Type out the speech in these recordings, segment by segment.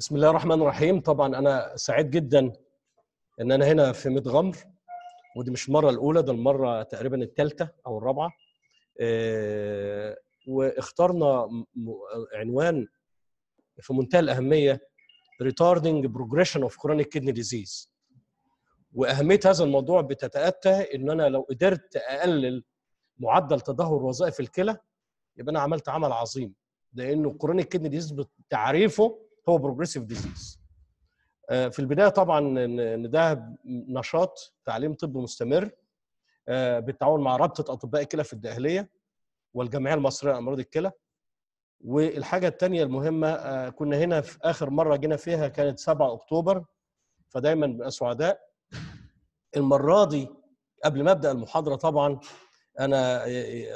بسم الله الرحمن الرحيم طبعا انا سعيد جدا ان انا هنا في متغمر ودي مش المره الاولى ده المره تقريبا الثالثه او الرابعه آه، واخترنا عنوان في منتهى الاهميه retarding progression of chronic kidney disease واهميه هذا الموضوع بتتاتى ان انا لو قدرت اقلل معدل تدهور وظائف الكلى يبقى انا عملت عمل عظيم لانه كرونيك كدني ديزيز بتعريفه هو بروجريسيف ديزيز آه، في البدايه طبعا ان ده نشاط تعليم طب مستمر آه، بالتعاون مع رابطه اطباء الكلى في الداخليه والجمعيه المصريه لامراض الكلى والحاجه الثانيه المهمه آه، كنا هنا في اخر مره جينا فيها كانت 7 اكتوبر فدايما بنبقى سعداء المره دي قبل ما ابدا المحاضره طبعا انا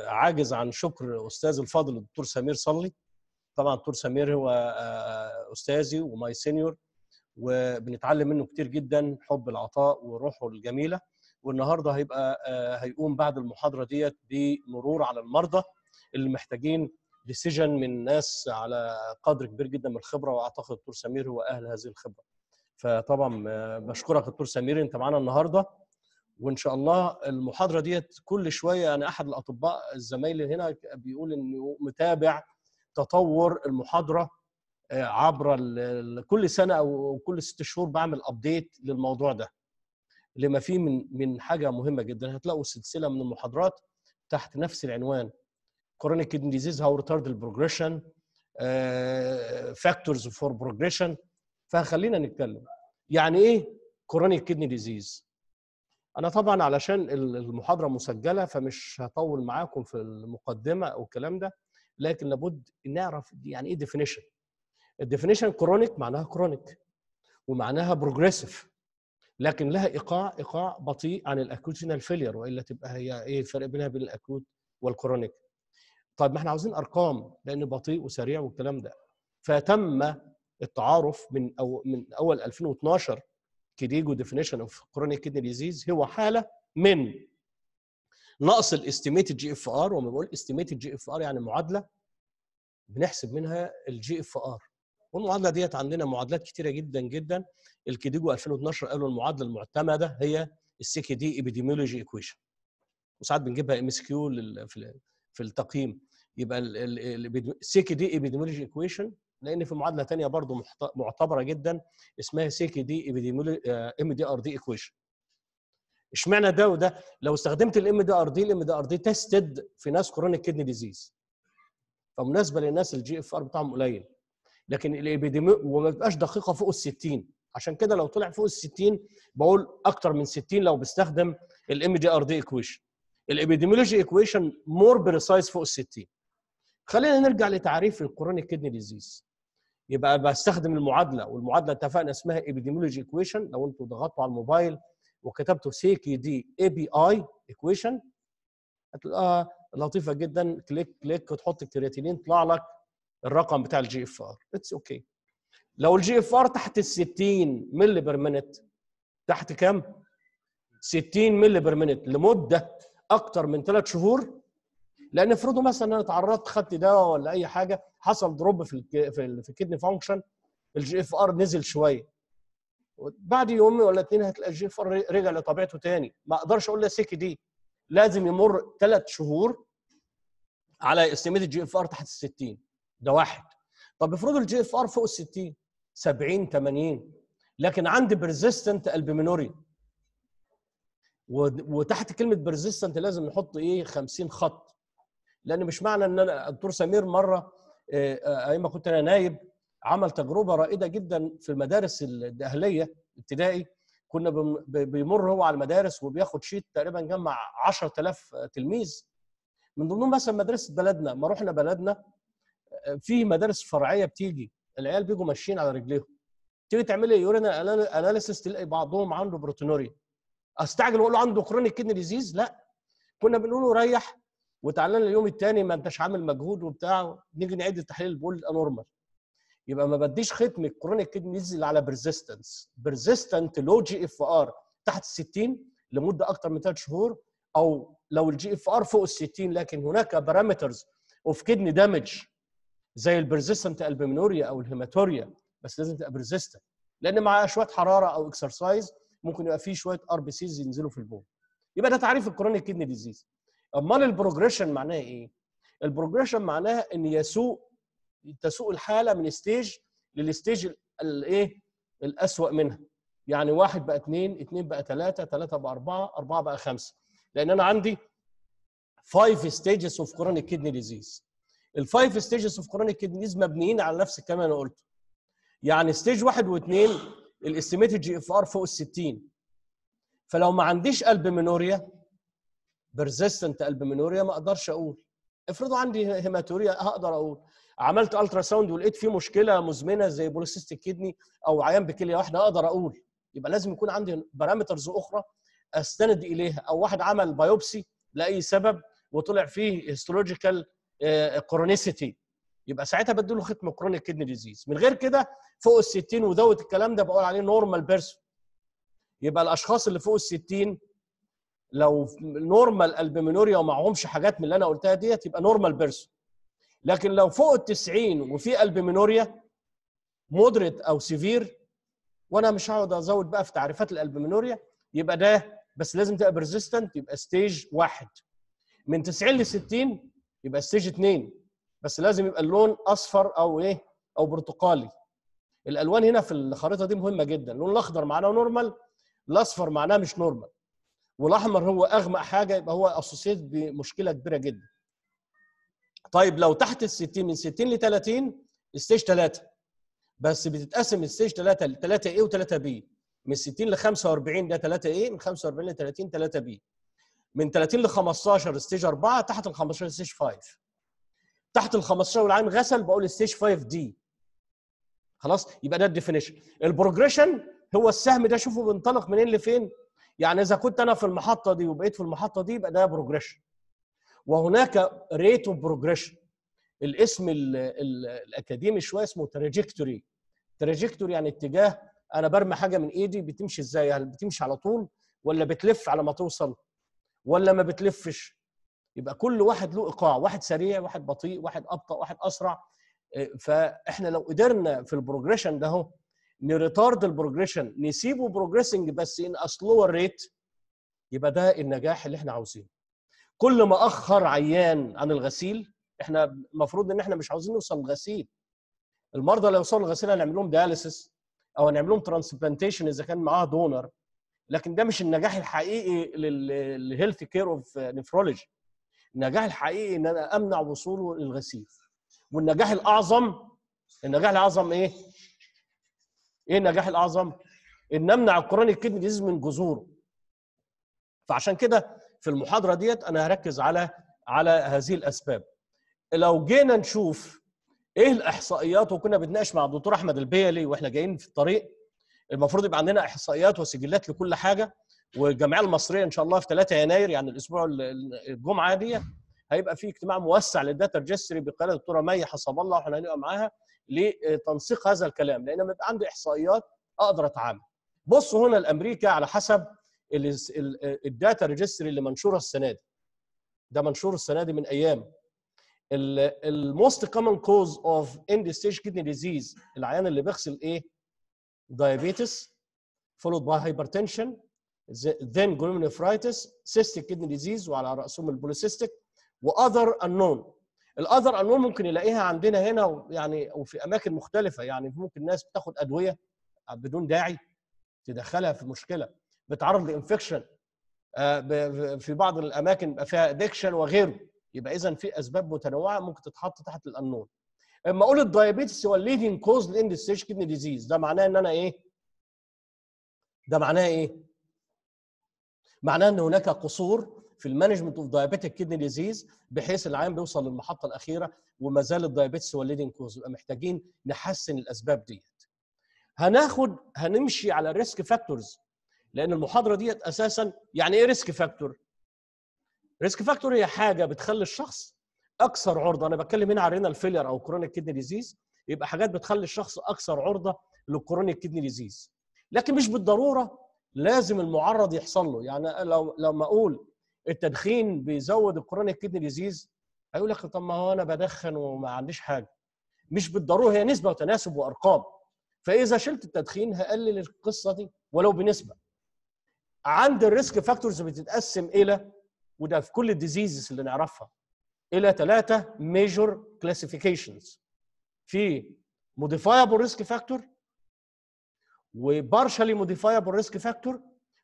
عاجز عن شكر استاذ الفاضل الدكتور سمير صلي طبعا دكتور سمير هو آه، استاذي وماي سينيور وبنتعلم منه كتير جدا حب العطاء وروحه الجميله والنهارده هيبقى آه، هيقوم بعد المحاضره ديت بمرور على المرضى اللي محتاجين ديسيجن من ناس على قدر كبير جدا من الخبره واعتقد دكتور سمير هو اهل هذه الخبره. فطبعا آه، بشكرك دكتور سمير انت معانا النهارده وان شاء الله المحاضره ديت كل شويه انا احد الاطباء الزمايل هنا بيقول انه متابع تطور المحاضره آه، عبر كل سنه او كل ست شهور بعمل ابديت للموضوع ده لما فيه من من حاجه مهمه جدا هتلاقوا سلسله من المحاضرات تحت نفس العنوان كورونيك kidney disease how retarded progression فاكتورز فور بروجريشن فخلينا نتكلم يعني ايه كورونيك كيدني ديزيز انا طبعا علشان المحاضره مسجله فمش هطول معاكم في المقدمه او الكلام ده لكن لابد نعرف يعني ايه ديفينيشن الديفينيشن كرونيك معناها كرونيك ومعناها بروجريسيف لكن لها ايقاع ايقاع بطيء عن الاكوتينال فيلير والا تبقى هي ايه الفرق بينها بين الاكوت والكرونيك طيب ما احنا عاوزين ارقام لان بطيء وسريع والكلام ده فتم التعارف من أو من اول 2012 كديجو ديفينيشن اوف كرونيك كيدني ديزيز هو حاله من ناقص الاستيميتد جي اف ار وما بقول استيميتد جي اف ار يعني معادله بنحسب منها الجي اف ار والمعادله ديت عندنا معادلات كتيره جدا جدا الكيديجو 2012 قالوا المعادله المعتمده هي السي كي دي ايبيديميولوجي ايكويشن وساعات بنجيبها ام اس كيو في التقييم يبقى السي كي دي ايبيديميولوجي ايكويشن لان في معادله ثانيه برضو معتبره جدا اسمها سي كي دي ام دي ار دي ايكويشن اشمعنى ده وده لو استخدمت الام دي ار دي الام دي ار دي تيستد في ناس كورونيك كدني ديزيز فمناسبه للناس الجي اف ار بتاعهم قليل لكن الابيديمي وما بتبقاش دقيقه فوق ال 60 عشان كده لو طلع فوق ال 60 بقول اكتر من 60 لو بستخدم الام دي ار دي ايكويشن الابيديميولوجي ايكويشن مور بريسايز فوق ال 60 خلينا نرجع لتعريف الكورونيك كدني ديزيز يبقى بستخدم المعادله والمعادله اتفقنا اسمها ابيديميولوجي ايكويشن لو انتوا ضغطتوا على الموبايل وكتبته سي كي دي اي بي اي ايكويشن هتلاقيها لطيفه جدا كليك كليك وتحط الكرياتينين يطلع لك الرقم بتاع الجي اف ار اتس اوكي لو الجي اف ار تحت ال 60 ملي بير مينت تحت كام 60 ملي بير مينت لمده اكتر من ثلاث شهور لان افرضوا مثلا انا اتعرضت خدت دواء ولا اي حاجه حصل دروب في في الكدني فانكشن الجي اف ار نزل شويه بعد يوم ولا اثنين هتلاقي ار رجع لطبيعته تاني ما اقدرش اقول لك سكي دي لازم يمر ثلاث شهور على استيميت الجي اف ار تحت ال 60 ده واحد طب افرضوا الجي اف ار فوق ال 60 70 80 لكن عندي بيرزيستنت البيمينوري وتحت كلمه بيرزيستنت لازم نحط ايه 50 خط لان مش معنى ان انا الدكتور سمير مره آه، آه، ايام ما كنت انا نايب عمل تجربه رائده جدا في المدارس الاهليه ابتدائي كنا بيمر هو على المدارس وبياخد شيت تقريبا جمع 10000 تلميذ من ضمنهم مثلا مدرسه بلدنا ما رحنا بلدنا آه، في مدارس فرعيه بتيجي العيال بيجوا ماشيين على رجليهم تيجي تعمل ايه يورينا اناليسيس تلاقي بعضهم عنده بروتينوريا استعجل واقول له عنده كرونيك كدني ديزيز لا كنا بنقول له ريح وتعالى لنا اليوم الثاني ما انتش عامل مجهود وبتاع نيجي نعيد التحليل بقول انورمال يبقى ما بديش ختم الكرونيك كدني ديزيز على بيرزيستنس بيرزيستنت لو جي اف ار تحت ال 60 لمده اكثر من ثلاث شهور او لو الجي اف ار فوق ال 60 لكن هناك بارامترز اوف كدني دامج زي البرزيستنت البيمنوريا او الهيماتوريا بس لازم تبقى برزيستنت لان مع شويه حراره او اكسرسايز ممكن يبقى فيه شويه ار بي سيز ينزلوا في البول يبقى ده تعريف الكرونيك كدني ديزيز امال البروجريشن معناها ايه البروجريشن معناها ان يسوء تسوء الحاله من ستيج للستيج الايه الاسوا منها يعني واحد بقى اثنين اثنين بقى ثلاثة ثلاثة بقى أربعة أربعة بقى خمسة لأن أنا عندي فايف ستيجز اوف كرونيك كيدني ديزيز الفايف ستيجز اوف كرونيك كيدني ديزيز مبنيين على نفس الكلام اللي أنا قلته يعني ستيج واحد واثنين الاستيميتد جي اف ار فوق ال 60 فلو ما عنديش قلب منوريا بيرزيستنت قلب منوريا ما اقدرش اقول افرضوا عندي هيماتوريا هقدر اقول عملت الترا ساوند ولقيت فيه مشكله مزمنه زي بوليسيستيك كيدني او عيان بكليه واحده اقدر اقول يبقى لازم يكون عندي بارامترز اخرى استند اليها او واحد عمل بايوبسي لاي سبب وطلع فيه هيستولوجيكال آه، كرونيسيتي يبقى ساعتها بديله ختم كرونيك كدني ديزيز من غير كده فوق ال 60 وذوت الكلام ده بقول عليه نورمال بيرسون يبقى الاشخاص اللي فوق ال 60 لو نورمال البمنوريا ومعهمش حاجات من اللي انا قلتها ديت يبقى نورمال بيرسون لكن لو فوق ال 90 وفي البمنوريا مودريت او سيفير وانا مش هقعد ازود بقى في تعريفات الالبمنوريا يبقى ده بس لازم تبقى بريزيستنت يبقى ستيج واحد من 90 ل 60 يبقى ستيج 2 بس لازم يبقى اللون اصفر او ايه او برتقالي الالوان هنا في الخريطه دي مهمه جدا اللون الاخضر معناه نورمال الاصفر معناه مش نورمال والاحمر هو اغمق حاجه يبقى هو اسوسييت بمشكله كبيره جدا طيب لو تحت ال 60 من 60 ل 30 ستيج 3 بس بتتقسم الستيج 3 ل 3 ايه و3 بي من 60 ل 45 ده 3 ايه من 45 ل 30 3 بي من 30 ل 15 ستيج 4 تحت ال 15 ستيج 5 تحت ال 15 والعين غسل بقول ستيج 5 دي خلاص يبقى ده الديفينيشن البروجريشن هو السهم ده شوفوا بينطلق منين لفين يعني اذا كنت انا في المحطه دي وبقيت في المحطه دي يبقى ده بروجريشن وهناك ريت اوف بروجريشن الاسم الاكاديمي شويه اسمه تراجكتوري تراجكتوري يعني اتجاه انا برمي حاجه من ايدي بتمشي ازاي هل بتمشي على طول ولا بتلف على ما توصل ولا ما بتلفش يبقى كل واحد له ايقاع واحد سريع واحد بطيء واحد ابطا واحد اسرع آه، فاحنا لو قدرنا في البروجريشن ده اهو نريتارد البروجريشن نسيبه بروجريسنج بس ان اسلور ريت يبقى ده النجاح اللي احنا عاوزينه كل ما اخر عيان عن الغسيل احنا المفروض ان احنا مش عاوزين نوصل للغسيل المرضى لو وصلوا للغسيل هنعمل لهم دياليسيس او هنعمل لهم ترانسبلانتيشن اذا كان معاه دونر لكن ده مش النجاح الحقيقي للهيلث كير اوف نفرولوجي النجاح الحقيقي ان انا امنع وصوله للغسيل والنجاح الاعظم النجاح الاعظم ايه ايه النجاح الاعظم ان نمنع الكورونيك كيدني ديزيز من جذوره فعشان كده في المحاضره ديت انا هركز على على هذه الاسباب لو جينا نشوف ايه الاحصائيات وكنا بنتناقش مع الدكتور احمد البيلي واحنا جايين في الطريق المفروض يبقى عندنا احصائيات وسجلات لكل حاجه والجمعيه المصريه ان شاء الله في 3 يناير يعني الاسبوع الجمعه دي هيبقى في اجتماع موسع للداتا ريجستري بقياده الدكتوره مي حسب الله واحنا هنبقى معاها لتنسيق هذا الكلام لان لما يبقى عندي احصائيات اقدر اتعامل بصوا هنا الامريكا على حسب الداتا ريجستري اللي منشوره السنه دي ده منشور السنه دي من ايام الموست كومن كوز اوف اند ستيج كدني ديزيز العيان اللي بيغسل ايه دايابيتس فولود باي هايبرتنشن ذن glomerulonephritis سيستيك كدني ديزيز وعلى راسهم البوليسيستيك واذر انون الاذر انون ممكن يلاقيها عندنا هنا يعني وفي اماكن مختلفه يعني ممكن الناس بتاخد ادويه بدون داعي تدخلها في مشكله بتعرض لانفكشن آه، في بعض الاماكن بيبقى فيها ادكشن وغيره يبقى اذا في اسباب متنوعه ممكن تتحط تحت الانون اما اقول الدايابيتس هو الليدنج كوز لاند ستيج كدني ديزيز ده معناه ان انا ايه ده معناه ايه معناه ان هناك قصور في المانجمنت اوف دايابيتك كدني ديزيز بحيث العام بيوصل للمحطه الاخيره وما زال الدايابيتس هو الليدنج كوز يبقى محتاجين نحسن الاسباب ديت هناخد هنمشي على الريسك فاكتورز لان المحاضره ديت اساسا يعني ايه ريسك فاكتور ريسك فاكتور هي حاجه بتخلي الشخص اكثر عرضه انا بتكلم هنا عن رينال فيلير او كرونيك كيدني ديزيز يبقى حاجات بتخلي الشخص اكثر عرضه للكرونيك كيدني ديزيز لكن مش بالضروره لازم المعرض يحصل له يعني لو لما اقول التدخين بيزود الكرونيك كيدني ديزيز هيقول لك طب ما هو انا بدخن وما عنديش حاجه مش بالضروره هي نسبه وتناسب وارقام فاذا شلت التدخين هقلل القصه دي ولو بنسبه عند الريسك فاكتورز بتتقسم الى وده في كل الديزيزز اللي نعرفها الى ثلاثه ميجور كلاسيفيكيشنز في موديفايبل ريسك فاكتور وبارشالي موديفايبل ريسك فاكتور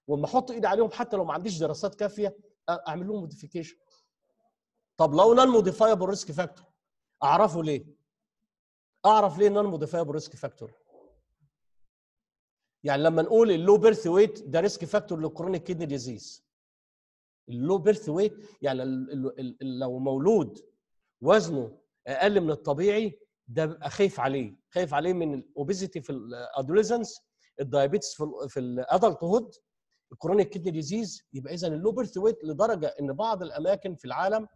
واما احط ايدي عليهم حتى لو ما عنديش دراسات كافيه اعمل لهم موديفيكيشن طب لو نون موديفايبل ريسك فاكتور اعرفه ليه؟ اعرف ليه نون موديفايبل ريسك فاكتور يعني لما نقول اللو بيرث ويت ده ريسك فاكتور للكرونيك كيدني ديزيز اللو بيرث ويت يعني لو مولود وزنه اقل من الطبيعي ده بيبقى خايف عليه خايف عليه من الاوبيزيتي في الادوليسنس الدايابيتس في في الادلت هود الكرونيك كيدني ديزيز يبقى اذا اللو بيرث ويت لدرجه ان بعض الاماكن في العالم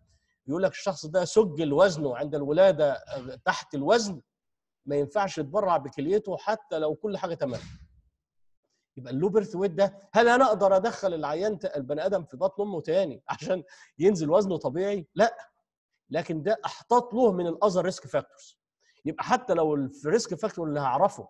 يقول لك الشخص ده سجل وزنه عند الولاده تحت الوزن ما ينفعش يتبرع بكليته حتى لو كل حاجه تمام يبقى اللو بيرث ويت ده هل انا اقدر ادخل العيان البني ادم في بطن امه تاني عشان ينزل وزنه طبيعي؟ لا لكن ده احتاط له من الاذر ريسك فاكتورز يبقى حتى لو الريسك فاكتور اللي هعرفه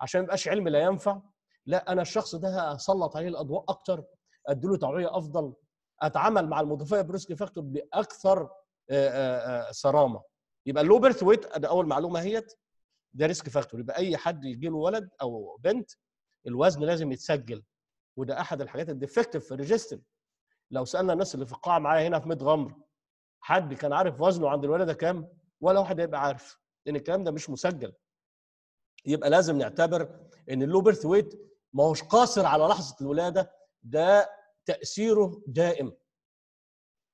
عشان ما يبقاش علم لا ينفع لا انا الشخص ده هسلط عليه الاضواء اكتر اديله توعيه افضل اتعامل مع المضيفيه بريسك فاكتور باكثر صرامه يبقى اللو بيرث ويت ده اول معلومه اهيت ده ريسك فاكتور يبقى اي حد يجي له ولد او بنت الوزن لازم يتسجل وده احد الحاجات الديفكتيف في الريجستر لو سالنا الناس اللي في القاعه معايا هنا في ميت غمر حد كان عارف وزنه عند الولاده كام ولا واحد هيبقى عارف لان الكلام ده مش مسجل يبقى لازم نعتبر ان اللو بيرث ويت ما هوش قاصر على لحظه الولاده ده تاثيره دائم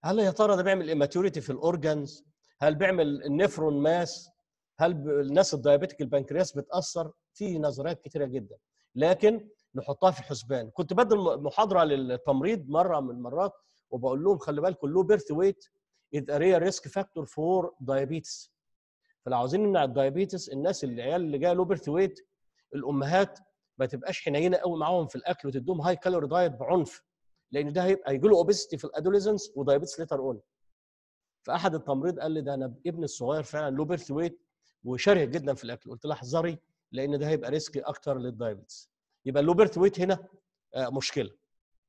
هل يا ترى ده بيعمل اماتيوريتي في الاورجنز هل بيعمل النفرون ماس هل الناس الدايابيتيك البنكرياس بتاثر في نظريات كتيره جدا لكن نحطها في الحسبان كنت بدل محاضره للتمريض مره من المرات وبقول لهم خلي بالكم لو بيرث ويت از اريا ريسك فاكتور فور دايابيتس فلو عاوزين نمنع الدايابيتس الناس اللي العيال اللي جايه لو بيرث ويت الامهات ما تبقاش حنينه قوي معاهم في الاكل وتديهم هاي كالوري دايت بعنف لان ده هيبقى هيجي له اوبيستي في الادوليسنس ودايابيتس ليتر اون فاحد التمريض قال لي ده انا ابني الصغير فعلا لو بيرث ويت وشره جدا في الاكل قلت له احذري لان ده هيبقى ريسك اكتر للدايبتس يبقى اللوبرت ويت هنا آه، مشكله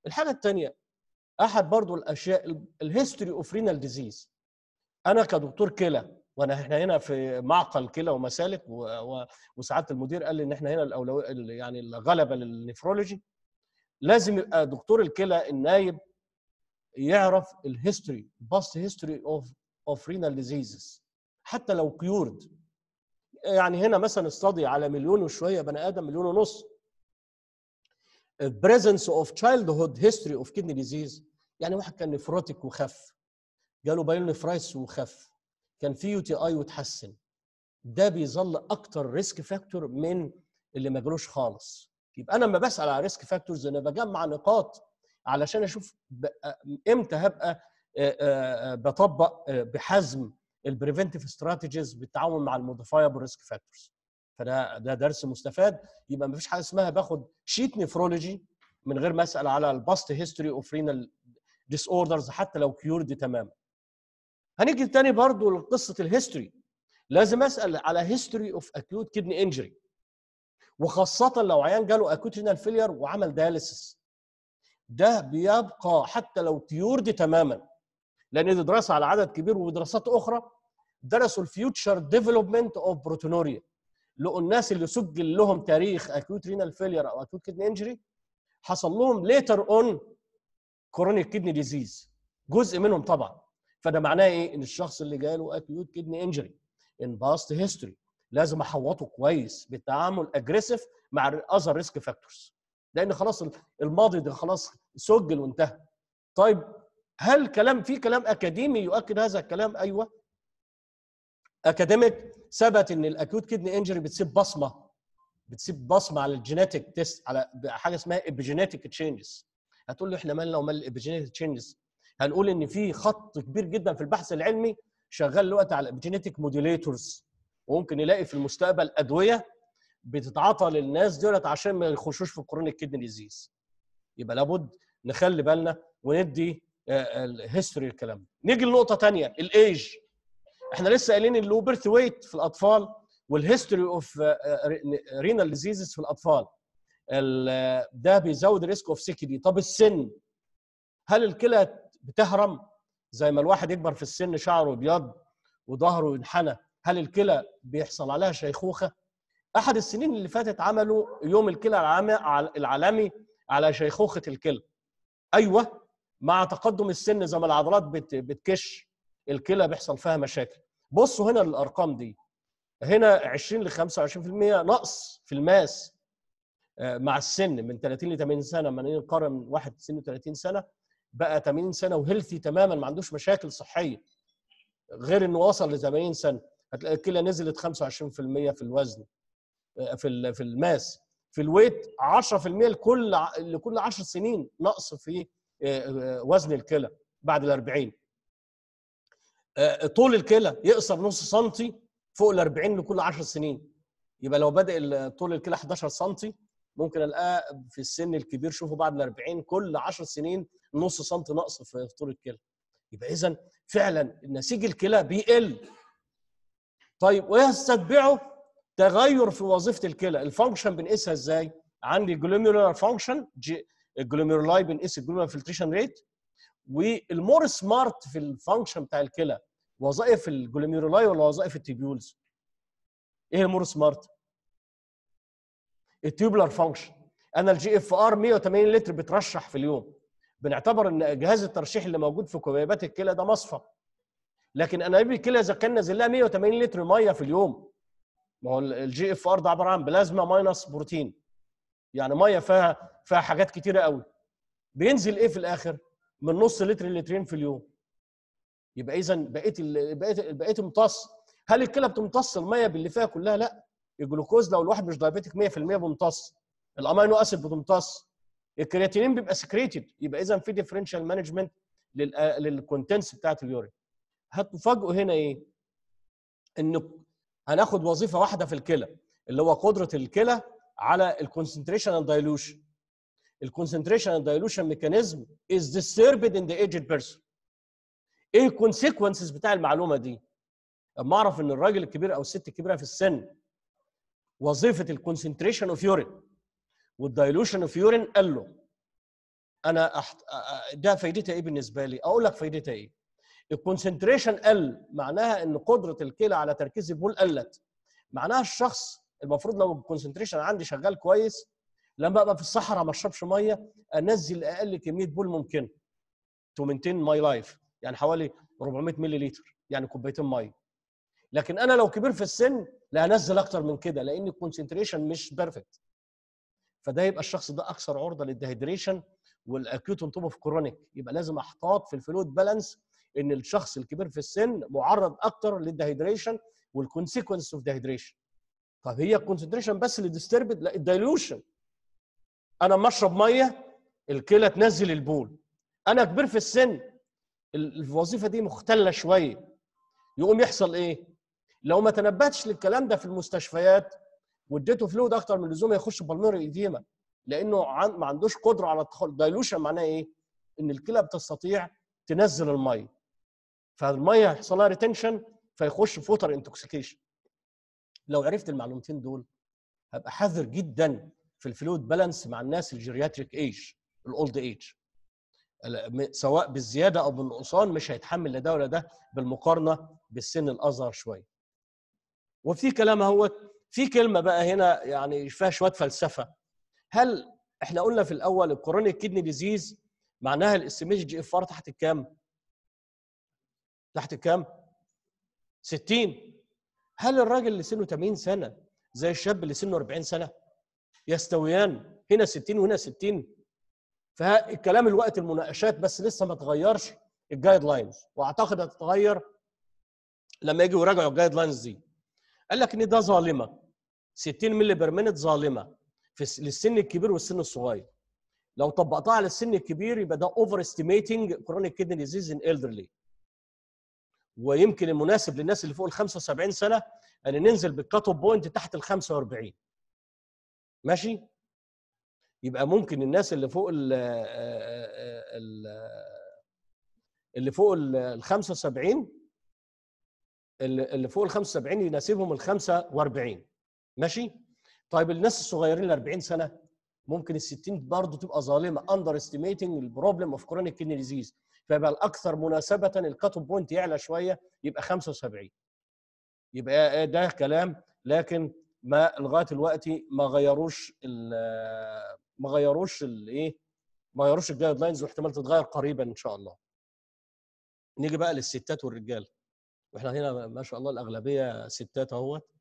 الحاجه الثانيه احد برضو الاشياء الهيستوري اوف رينال ديزيز انا كدكتور كلى وانا احنا هنا في معقل كلى ومسالك وسعاده المدير قال لي ان احنا هنا الاولويه يعني الغلبه للنفرولوجي لازم يبقى دكتور الكلى النايب يعرف الهيستوري باست هيستوري اوف اوف رينال ديزيزز حتى لو كيورد يعني هنا مثلا استدي على مليون وشويه بني ادم مليون ونص presence اوف childhood history of اوف كدني ديزيز يعني واحد كان نفروتيك وخف جاله بايل نفرايس وخف كان في يو تي اي وتحسن ده بيظل اكتر ريسك فاكتور من اللي ما جالوش خالص يبقى انا لما بسال على ريسك فاكتورز انا بجمع نقاط علشان اشوف امتى هبقى بطبق بحزم البريفنتيف استراتيجيز بالتعاون مع الموديفايبل ريسك فاكتورز فده ده درس مستفاد يبقى ما فيش حاجه اسمها باخد شيت نفرولوجي من غير ما اسال على الباست هيستوري اوف رينال ديس اوردرز حتى لو كيورد تماما هنيجي تاني برضو لقصه الهيستوري لازم اسال على هيستوري اوف اكيوت كيدني انجري وخاصه لو عيان جاله اكيوت رينال فيلير وعمل دياليسيس ده بيبقى حتى لو كيورد تماما لان دي دراسه على عدد كبير ودراسات اخرى درسوا الفيوتشر ديفلوبمنت اوف بروتونوريا لقوا الناس اللي سجل لهم تاريخ اكيوت رينال فيلير او اكيوت كدني انجري حصل لهم ليتر اون كورونيك كدني ديزيز جزء منهم طبعا فده معناه ايه ان الشخص اللي جاله اكيوت كدني انجري ان باست هيستوري لازم احوطه كويس بالتعامل اجريسيف مع اذر ريسك فاكتورز لان خلاص الماضي ده خلاص سجل وانتهى طيب هل كلام في كلام اكاديمي يؤكد هذا الكلام ايوه اكاديميك ثبت ان الاكيوت كدني انجري بتسيب بصمه بتسيب بصمه على الجينيتك تيست على حاجه اسمها ايبيجينيتك تشينجز هتقول له احنا مالنا ومال الايبيجينيتك تشينجز هنقول ان في خط كبير جدا في البحث العلمي شغال دلوقتي على الايبيجينيتك موديليتورز وممكن نلاقي في المستقبل ادويه بتتعاطى للناس دولت عشان ما يخشوش في الكرونيك كيدني ديزيز يبقى لابد نخلي بالنا وندي آه، الهيستوري الكلام نيجي لنقطه ثانيه الايج احنا لسه قايلين اللوبرث ويت في الاطفال والهيستوري اوف رينال ديزيزز في الاطفال آه، ده بيزود ريسك اوف سيكدي طب السن هل الكلى بتهرم زي ما الواحد يكبر في السن شعره ابيض وظهره ينحنى هل الكلى بيحصل عليها شيخوخه احد السنين اللي فاتت عملوا يوم الكلى العالمي على شيخوخه الكلى ايوه مع تقدم السن زي ما العضلات بتكش الكلى بيحصل فيها مشاكل بصوا هنا الارقام دي هنا 20 ل 25% نقص في الماس آه، مع السن من 30 ل 80 سنه لما نقارن واحد سنه 30 سنه بقى 80 سنه وهيلثي تماما ما عندوش مشاكل صحيه غير انه وصل ل 80 سنه هتلاقي الكلى نزلت 25% في الوزن آه، في في الماس في الويت 10% لكل لكل 10 سنين نقص في آه، وزن الكلى بعد ال 40 آه، طول الكلى يقصر نص سنتي فوق ال 40 لكل 10 سنين يبقى لو بدا طول الكلى 11 سنتي ممكن الاقي في السن الكبير شوفه بعد ال 40 كل 10 سنين نص سنتي نقص في طول الكلى يبقى اذا فعلا نسيج الكلى بيقل طيب ويستتبعه تغير في وظيفه الكلى الفانكشن بنقيسها ازاي عندي جلوميرولار فانكشن الجلوميرولاي بنقيس الجلوميرولار فلتريشن ريت والمور سمارت في الفانكشن بتاع الكلى وظائف الجلوميرولاي ولا وظائف التيبيولز ايه المور سمارت التيوبلر فانكشن انا الجي اف ار 180 لتر بترشح في اليوم بنعتبر ان جهاز الترشيح اللي موجود في كبيبات الكلى ده مصفى لكن انابيب الكلى اذا كان نازل لها 180 لتر ميه في اليوم ما هو الجي اف ار ده عباره عن بلازما ماينس بروتين يعني ميه فيها فيها حاجات كتيره قوي بينزل ايه في الاخر من نص لتر لترين في اليوم يبقى اذا بقيت بقيت بقيت امتص هل الكلى بتمتص الميه باللي فيها كلها لا الجلوكوز لو الواحد مش دايبيتك 100% بيمتص الامينو اسيد بتمتص الكرياتينين بيبقى سكريتد يبقى اذا في ديفرنشال مانجمنت للكونتنتس بتاعت اليورين هتفاجئوا هنا ايه ان هناخد وظيفه واحده في الكلى اللي هو قدره الكلى على الكونسنتريشن اند دايلوشن الكونسنتريشن اند دايلوشن ميكانيزم از ديستربد ان ذا ايجد بيرسون ايه الكونسيكونسز بتاع المعلومه دي لما اعرف ان الراجل الكبير او الست الكبيره في السن وظيفه الكونسنتريشن اوف يورين والدايلوشن اوف يورين قال له انا أحت... ده فايدتها ايه بالنسبه لي اقول لك فايدتها ايه الكونسنتريشن قل معناها ان قدره الكلى على تركيز البول قلت معناها الشخص المفروض لو الكونسنتريشن عندي شغال كويس لما ابقى في الصحراء ما اشربش ميه انزل اقل كميه بول ممكنه تو مينتين ماي لايف يعني حوالي 400 ملل يعني كوبايتين ميه لكن انا لو كبير في السن لا انزل اكتر من كده لان الكونسنتريشن مش بيرفكت فده يبقى الشخص ده اكثر عرضه للديهيدريشن والاكيوت توب اوف كرونيك يبقى لازم احتاط في الفلويد بالانس ان الشخص الكبير في السن معرض اكتر للديهيدريشن والكونسيكونس اوف ديهيدريشن طب هي الكونسنتريشن بس اللي ديستربد لا الدايلوشن انا لما اشرب ميه الكلى تنزل البول انا كبير في السن الوظيفه دي مختله شويه يقوم يحصل ايه؟ لو ما تنبهتش للكلام ده في المستشفيات واديته فلويد اكتر من اللزوم هيخش بالميري ايديما لانه عن ما عندوش قدره على التخلص دايلوشن معناه ايه؟ ان الكلى بتستطيع تنزل الميه فالميه هيحصل لها ريتنشن فيخش فوتر انتوكسيكيشن لو عرفت المعلومتين دول هبقى حذر جدا في الفلويد بالانس مع الناس الجيرياتريك ايج الاولد ايج سواء بالزياده او بالنقصان مش هيتحمل لدولة ده ولا ده بالمقارنه بالسن الاصغر شويه. وفي كلام اهوت في كلمه بقى هنا يعني فيها شويه فلسفه. هل احنا قلنا في الاول الكورونيك كدني ديزيز معناها الاستيميشن جي اف ار تحت الكام؟ تحت الكام؟ 60 هل الراجل اللي سنه 80 سنه زي الشاب اللي سنه 40 سنه؟ يستويان هنا 60 وهنا 60 فالكلام الوقت المناقشات بس لسه ما اتغيرش الجايد لاينز واعتقد هتتغير لما يجي يراجعوا الجايد لاينز دي قال لك ان ده ظالمه 60 مللي برمنت ظالمه في للسن الكبير والسن الصغير لو طبقتها على السن الكبير يبقى ده اوفر استيميتنج كرونيك كدني ديزيز ان الدرلي ويمكن المناسب للناس اللي فوق ال 75 سنه ان ننزل بالكات اوف بوينت تحت ال 45 ماشي يبقى ممكن الناس اللي فوق ال آه، آه، آه، اللي فوق ال 75 اللي فوق ال 75 يناسبهم ال 45 ماشي طيب الناس الصغيرين ال 40 سنه ممكن ال 60 برضه تبقى ظالمه اندر استيميتنج البروبلم اوف كرونيك كيدني ديزيز فيبقى الاكثر مناسبه الكات اوف بوينت يعلى شويه يبقى 75 يبقى ده كلام لكن ما لغايه دلوقتي ما غيروش ما غيروش الايه ما غيروش الجايد لاينز واحتمال تتغير قريبا ان شاء الله نيجي بقى للستات والرجال واحنا هنا ما شاء الله الاغلبيه ستات اهوت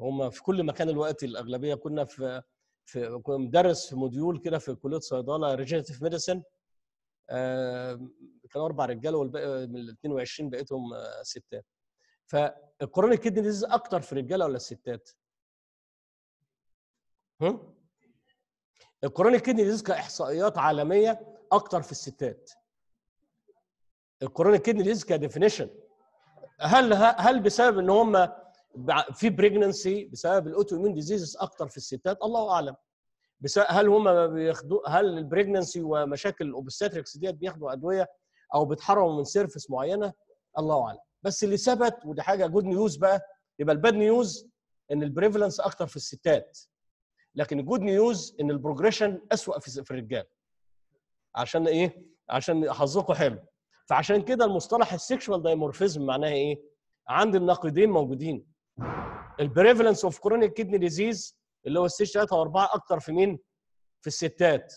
هم في كل مكان الوقت الاغلبيه كنا في في مدرس في موديول كده في كليه صيدله ريجنتيف ميديسن كانوا اربع رجاله والباقي من ال 22 بقيتهم آه، ستات فالكورونيك كيدني ديزيز اكتر في الرجاله ولا الستات؟ هم؟ الكورونيك كدني ديزيز كاحصائيات عالميه اكتر في الستات الكورونيك كدني ديزيز كديفينيشن هل هل بسبب ان هم في بريجننسي بسبب الاوتو ايمون ديزيزز اكتر في الستات الله اعلم هل هم بياخدوا هل البريجننسي ومشاكل الاوبستريكس ديت بياخدوا ادويه او بيتحرموا من سيرفس معينه الله اعلم بس اللي ثبت ودي حاجه جود نيوز بقى يبقى الباد نيوز ان البريفلنس اكتر في الستات لكن الجود نيوز ان البروجريشن اسوا في الرجال عشان ايه عشان حظكم حلو فعشان كده المصطلح السيكشوال دايمورفيزم معناها ايه عند الناقدين موجودين البريفالنس اوف كرونيك كدني ديزيز اللي هو ستيج 3 و4 اكتر في مين في الستات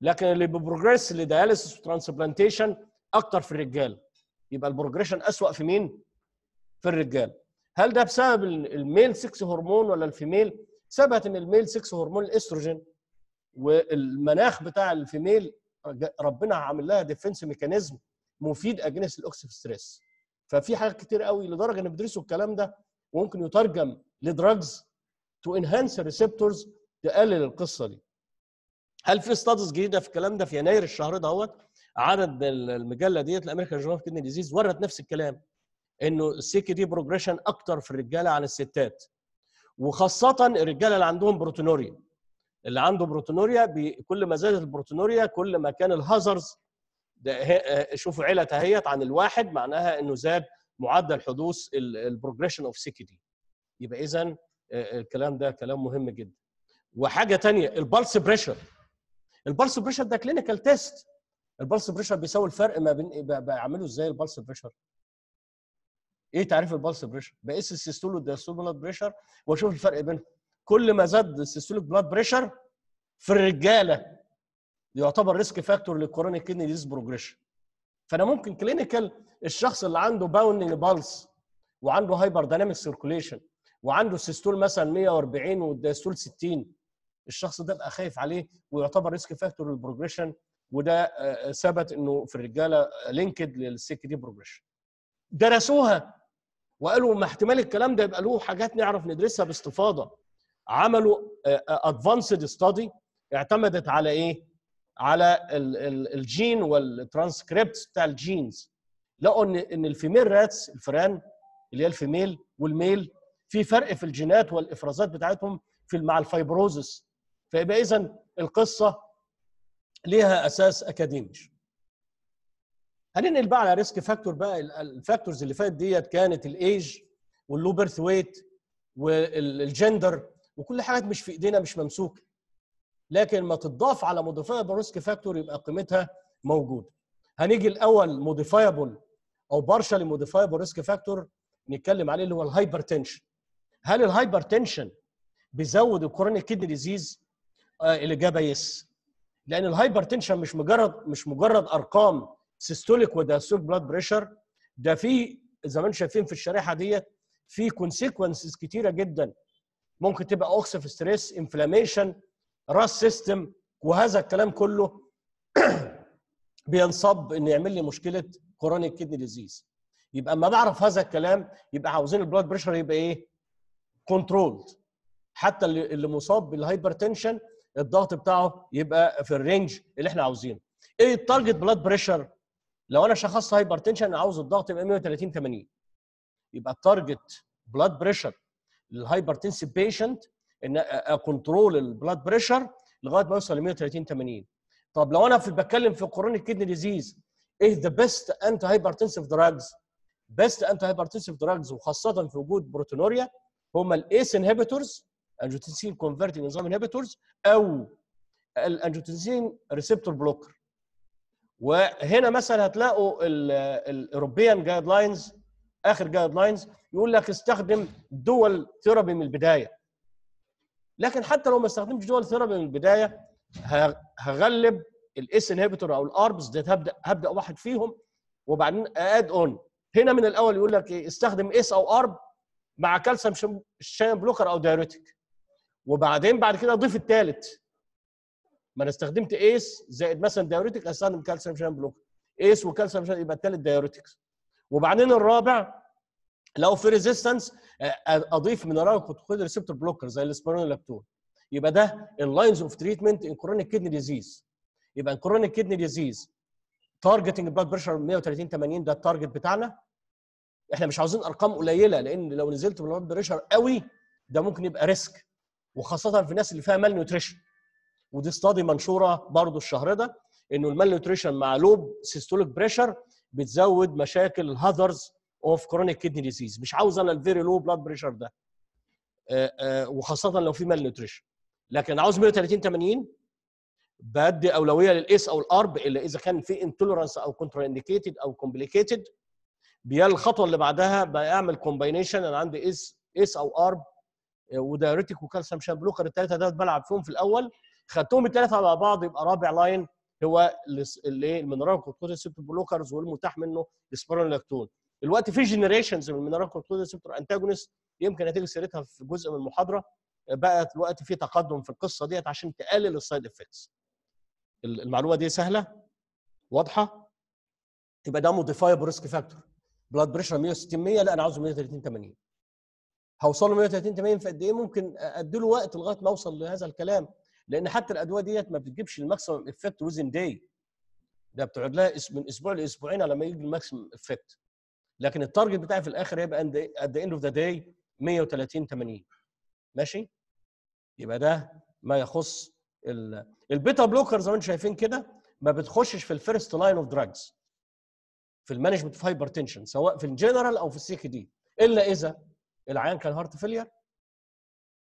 لكن اللي ببروجريس لدياليسيس وترانسبلانتيشن اكتر في الرجال يبقى البروجريشن اسوا في مين في الرجال هل ده بسبب الميل سكس هرمون ولا الفيميل ثبت ان الميل 6 هرمون الاستروجين والمناخ بتاع الفيميل ربنا عامل لها ديفنس ميكانيزم مفيد اجنس الاوكسيف ستريس ففي حاجات كتير قوي لدرجه ان بيدرسوا الكلام ده وممكن يترجم لدراجز تو انهانس ريسبتورز تقلل القصه دي هل في ستادز جديده في الكلام ده في يناير الشهر دوت عدد المجله ديت الامريكان جورنال اوف كيدني ديزيز ورت نفس الكلام انه السي كي دي بروجريشن اكتر في الرجاله عن الستات وخاصه الرجاله اللي عندهم بروتينوريا اللي عنده بروتينوريا كل ما زادت البروتينوريا كل ما كان الهازرز آه، شوفوا عيله تهيت عن الواحد معناها انه زاد معدل حدوث البروجريشن اوف سيكيدي يبقى اذا آه، آه، الكلام ده كلام مهم جدا وحاجه ثانيه البلس بريشر البلس بريشر ده كلينيكال تيست البلس بريشر بيساوي الفرق ما بين بيعملوا ازاي البلس بريشر ايه تعريف البلس بريشر بقيس السيستول والديستول بلاد بريشر واشوف الفرق بينهم كل ما زاد السيستوليك بلاد بريشر في الرجاله يعتبر ريسك فاكتور للكورونيك كدني ديز بروجريشن فانا ممكن كلينيكال الشخص اللي عنده باوندنج بالس وعنده هايبر دايناميك سيركوليشن وعنده السيستول مثلا 140 والديستول 60 الشخص ده بقى خايف عليه ويعتبر ريسك فاكتور للبروجريشن وده آه، آه، ثبت انه في الرجاله لينكد للسيك دي بروجريشن درسوها وقالوا ما احتمال الكلام ده يبقى له حاجات نعرف ندرسها باستفاضه عملوا ادفانسد آه، آه، ستادي اعتمدت على ايه على الجين والترانسكريبتس بتاع الجينز لقوا ان ان الفيميل راتس الفئران اللي هي الفيميل والميل في فرق في الجينات والافرازات بتاعتهم في مع الفايبروزس فيبقى اذا القصه ليها اساس اكاديمي هننقل بقى على ريسك فاكتور بقى الفاكتورز اللي فاتت ديت كانت الايج واللو بيرث ويت والجندر وكل حاجات مش في ايدينا مش ممسوكه لكن ما تضاف على موديفايبل ريسك فاكتور يبقى قيمتها موجوده هنيجي الاول موديفايبل او بارشالي موديفايبل ريسك فاكتور نتكلم عليه اللي هو الهايبر تنشن هل الهايبر تنشن بيزود الكورونيك كيدني ديزيز آه الاجابه يس لان الهايبر تنشن مش مجرد مش مجرد ارقام سيستوليك وداستوليك بلاد بريشر ده في زي ما انتم شايفين في الشريحه ديت في كونسيكونسز كتيره جدا ممكن تبقى اوكسف ستريس انفلاميشن راس سيستم وهذا الكلام كله بينصب ان يعمل لي مشكله كورونيك كيدني ديزيز يبقى اما بعرف هذا الكلام يبقى عاوزين البلاد بريشر يبقى ايه كنترولد حتى اللي مصاب بالهايبرتنشن الضغط بتاعه يبقى في الرينج اللي احنا عاوزينه ايه التارجت بلاد بريشر لو انا شخصت هايبر تنشن عاوز الضغط يبقى 130 80 يبقى التارجت بلاد بريشر للهايبرتنسيف بيشنت ان اكونترول البلاد بريشر لغايه ما يوصل ل 130 80 طب لو انا في بتكلم في كورونيك كيدني ديزيز ايه ذا بيست انتي هايبرتنسيف دراجز بيست انتي هايبرتنسيف دراجز وخاصه في وجود بروتينوريا هما الايس انهبيتورز انجوتنسين كونفرتنج انزيم انهبيتورز او الانجوتنسين ريسبتور بلوكر وهنا مثلا هتلاقوا الاوروبيان جايد لاينز اخر جايد لاينز يقول لك استخدم دول ثيرابي من البدايه لكن حتى لو ما استخدمتش دول ثيرابي من البدايه هغلب الاس انهبيتور او الاربز ده هبدا هبدا واحد فيهم وبعدين اد اون هنا من الاول يقول لك استخدم اس او ارب مع كالسيوم شاين بلوكر او دايوريتك وبعدين بعد كده ضيف الثالث ما انا استخدمت ايس زائد مثلا دايوريتك استخدم كالسيوم شان بلوك ايس وكالسيوم شان يبقى الثالث دايوريتكس وبعدين الرابع لو في ريزيستنس آه، آه، اضيف مينرال كورتيكويد ريسبتور بلوكر زي السبيرونولاكتون يبقى ده اللاينز اوف تريتمنت ان كرونيك كدني ديزيز يبقى ان كرونيك كدني ديزيز تارجتنج بلاد بريشر 130 80 ده التارجت بتاعنا احنا مش عاوزين ارقام قليله لان لو نزلت بلاد بريشر قوي ده ممكن يبقى ريسك وخاصه في الناس اللي فيها مال نيوتريشن ودي ستادي منشوره برضو الشهر ده انه المال نيوتريشن مع لوب سيستوليك بريشر بتزود مشاكل الهاذرز اوف كرونيك كيدني ديزيز مش عاوز انا الفيري لو بلاد بريشر ده آه، آه، وخاصه لو في مال نيوتريشن لكن عاوز 130 80 بدي اولويه للاس او الارب الا اذا كان في انتولرانس او كونترا انديكيتد او كومبليكيتد الخطوه اللي بعدها بعمل كومباينيشن انا عندي اس اس او ارب آه، ودايريتك وكالسيوم شان بلوكر الثلاثه دول بلعب فيهم في الاول خدتهم الثلاثه على بعض يبقى رابع لاين هو اللي إيه؟ المينرال كورتيكويد ريسبتور بلوكرز والمتاح منه السبرونلاكتون دلوقتي في جنريشنز من المينرال كورتيكويد ريسبتور انتاجونست يمكن هتيجي سيرتها في جزء من المحاضره بقى الوقت في تقدم في القصه ديت عشان تقلل السايد افكتس المعلومه دي سهله واضحه يبقى ده موديفايبل ريسك فاكتور بلاد بريشر 160 100 لا انا عاوزه 130 80 هوصل له 130 80 في قد ايه ممكن ادي له وقت لغايه ما اوصل لهذا الكلام لان حتى الادويه ديت ما بتجيبش الماكسيمم افكت ويزن داي ده بتقعد لها من اسبوع لاسبوعين على ما يجي الماكسيمم افكت لكن التارجت بتاعي في الاخر هيبقى ات ذا اند اوف ذا داي 130 80 ماشي يبقى ده ما يخص البيتا بلوكر زي ما انتم شايفين كده ما بتخشش في الفيرست لاين اوف دراجز في المانجمنت في هايبر تنشن سواء في الجنرال او في السي كي دي الا اذا العيان كان هارت فيلير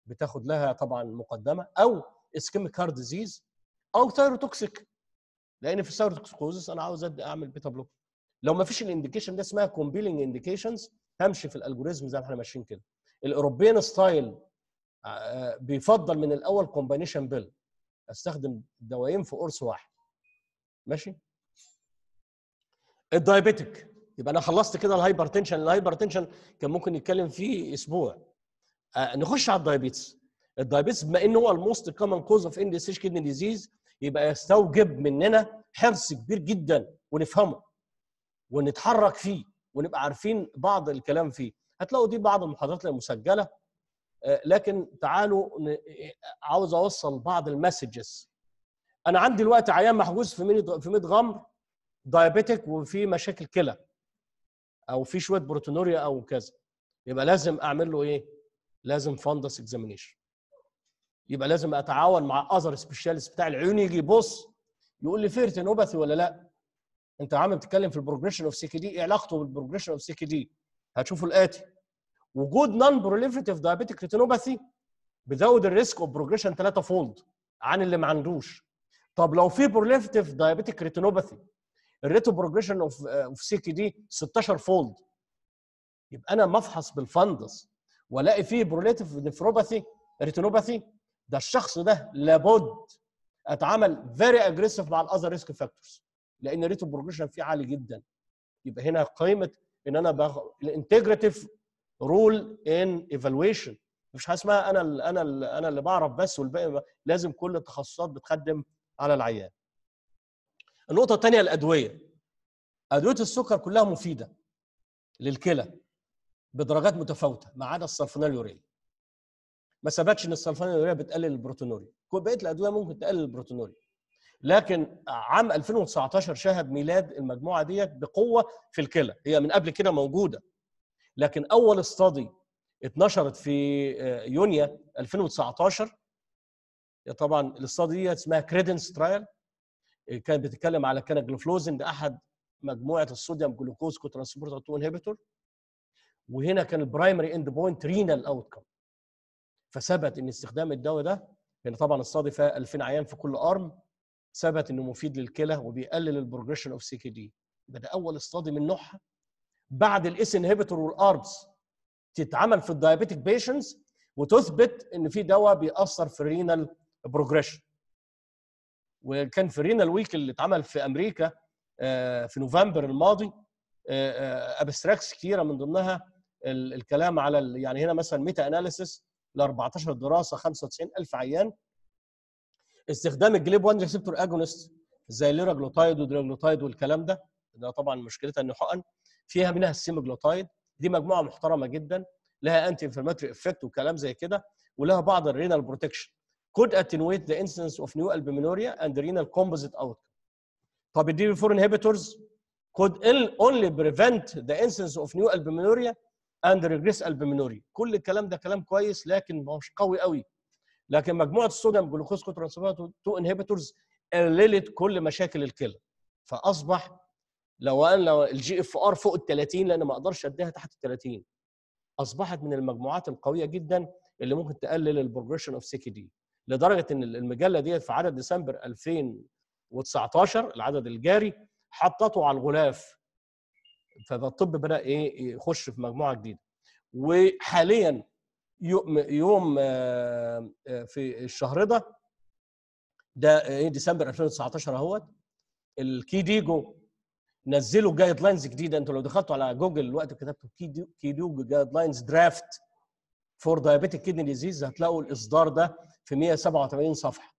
بتاخد لها طبعا مقدمه او اسكيميك هارت ديزيز او ثايروتوكسيك لان في الثايروتوكسيكوزس انا عاوز اعمل بيتا بلوك لو ما فيش الانديكيشن ده اسمها كومبيلنج انديكيشنز همشي في الالجوريزم زي ما احنا ماشيين كده الاوروبيان ستايل آه، آه، بيفضل من الاول كومبانيشن بيل استخدم دوايين في قرص واحد ماشي الدايبيتك يبقى انا خلصت كده الهايبرتنشن الهايبرتنشن كان ممكن نتكلم فيه اسبوع آه، نخش على الدايبيتس الدايابيتس بما ان هو الموست كومن كوز اوف اند ستيج كدني ديزيز يبقى يستوجب مننا حرص كبير جدا ونفهمه ونتحرك فيه ونبقى عارفين بعض الكلام فيه هتلاقوا دي بعض المحاضرات المسجله آه، لكن تعالوا آه، عاوز اوصل بعض المسجز انا عندي دلوقتي عيان محجوز في في ميت غمر دايابيتك وفي مشاكل كلى او في شويه بروتونوريا او كذا يبقى لازم اعمل له ايه لازم فندس اكزامينيشن يبقى لازم اتعاون مع اذر سبيشالست بتاع العيون يجي يبص يقول لي فيرت نوباثي ولا لا انت عم بتتكلم في البروجريشن اوف سي كي دي ايه علاقته بالبروجريشن اوف سي كي دي هتشوفوا الاتي وجود نون بروليفريتيف دايابيتيك ريتينوباثي بيزود الريسك اوف بروجريشن 3 فولد عن اللي ما عندوش طب لو في بروليفريتيف دايابيتيك ريتينوباثي الريتو بروجريشن اوف اوف سي كي دي 16 فولد يبقى انا مفحص بالفندس والاقي فيه بروليفريتيف نفروباثي ريتينوباثي ده الشخص ده لابد اتعامل فيري اجريسيف مع الاذر ريسك فاكتورز لان ريت البروجريشن فيه عالي جدا يبقى هنا قيمه ان انا باخد الانتجريتيف رول ان ايفالويشن مش حاجه اسمها انا ال انا ال انا اللي بعرف بس والباقي لازم كل التخصصات بتخدم على العيان. النقطه الثانيه الادويه. ادويه السكر كلها مفيده للكلى بدرجات متفاوته ما عدا السلفونيلوريا. ما ثبتش ان السلفانيلوريا بتقلل البروتونوريا بقيه الادويه ممكن تقلل البروتونوريا لكن عام 2019 شهد ميلاد المجموعه ديت بقوه في الكلى هي من قبل كده موجوده لكن اول استادي اتنشرت في آه، يونيو 2019 طبعا الاستادي دي اسمها كريدنس ترايل آه، كانت بتتكلم على كان جلوفلوزين ده احد مجموعه الصوديوم جلوكوز كوترانسبورتر تو انهبيتور وهنا كان البرايمري اند بوينت رينال اوت كم فثبت ان استخدام الدواء ده لان طبعا الصادي فيها 2000 عيان في كل ارم ثبت انه مفيد للكلى وبيقلل البروجريشن اوف سي كي دي يبقى ده اول استادي من نوعها بعد الاس انهبيتور والاربس تتعمل في الدايابيتيك بيشنتس وتثبت ان في دواء بيأثر في الرينال بروجريشن وكان في رينال ويك اللي اتعمل في امريكا آه، في نوفمبر الماضي ابستراكتس آه، آه، كثيره من ضمنها الكلام على يعني هنا مثلا ميتا اناليسيس ل 14 دراسه 95000 عيان استخدام الجليب 1 ريسبتور اجونست زي الليراجلوتايد والدراجلوتايد والكلام ده ده طبعا مشكلتها ان حقن فيها منها السيمجلوتايد دي مجموعه محترمه جدا لها انتي انفلاماتوري افكت وكلام زي كده ولها بعض الرينال بروتكشن كود اتنويت ذا انسنس اوف نيو البيمينوريا اند رينال كومبوزيت اوت طب الدي 4 انهبيتورز كود اونلي بريفنت ذا انسنس اوف نيو البيمينوريا اند ريجريس البمينوري كل الكلام ده كلام كويس لكن مش قوي قوي لكن مجموعه الصوديوم جلوكوز كوترانسفيرات 2 انهبيتورز قللت كل مشاكل الكلى فاصبح لو انا لو الجي اف ار فوق ال 30 لان ما اقدرش اديها تحت ال 30 اصبحت من المجموعات القويه جدا اللي ممكن تقلل البروجريشن اوف سي دي لدرجه ان المجله ديت في عدد ديسمبر 2019 العدد الجاري حطته على الغلاف فده الطب بدا ايه يخش في مجموعه جديده وحاليا يوم آه، آه، في الشهر ده ده ايه ديسمبر 2019 اهوت الكي نزلوا جايد لاينز جديده انتوا لو دخلتوا على جوجل الوقت كتبتوا كي جايد لاينز درافت فور دايابيتيك كيدني ديزيز هتلاقوا الاصدار ده في 187 صفحه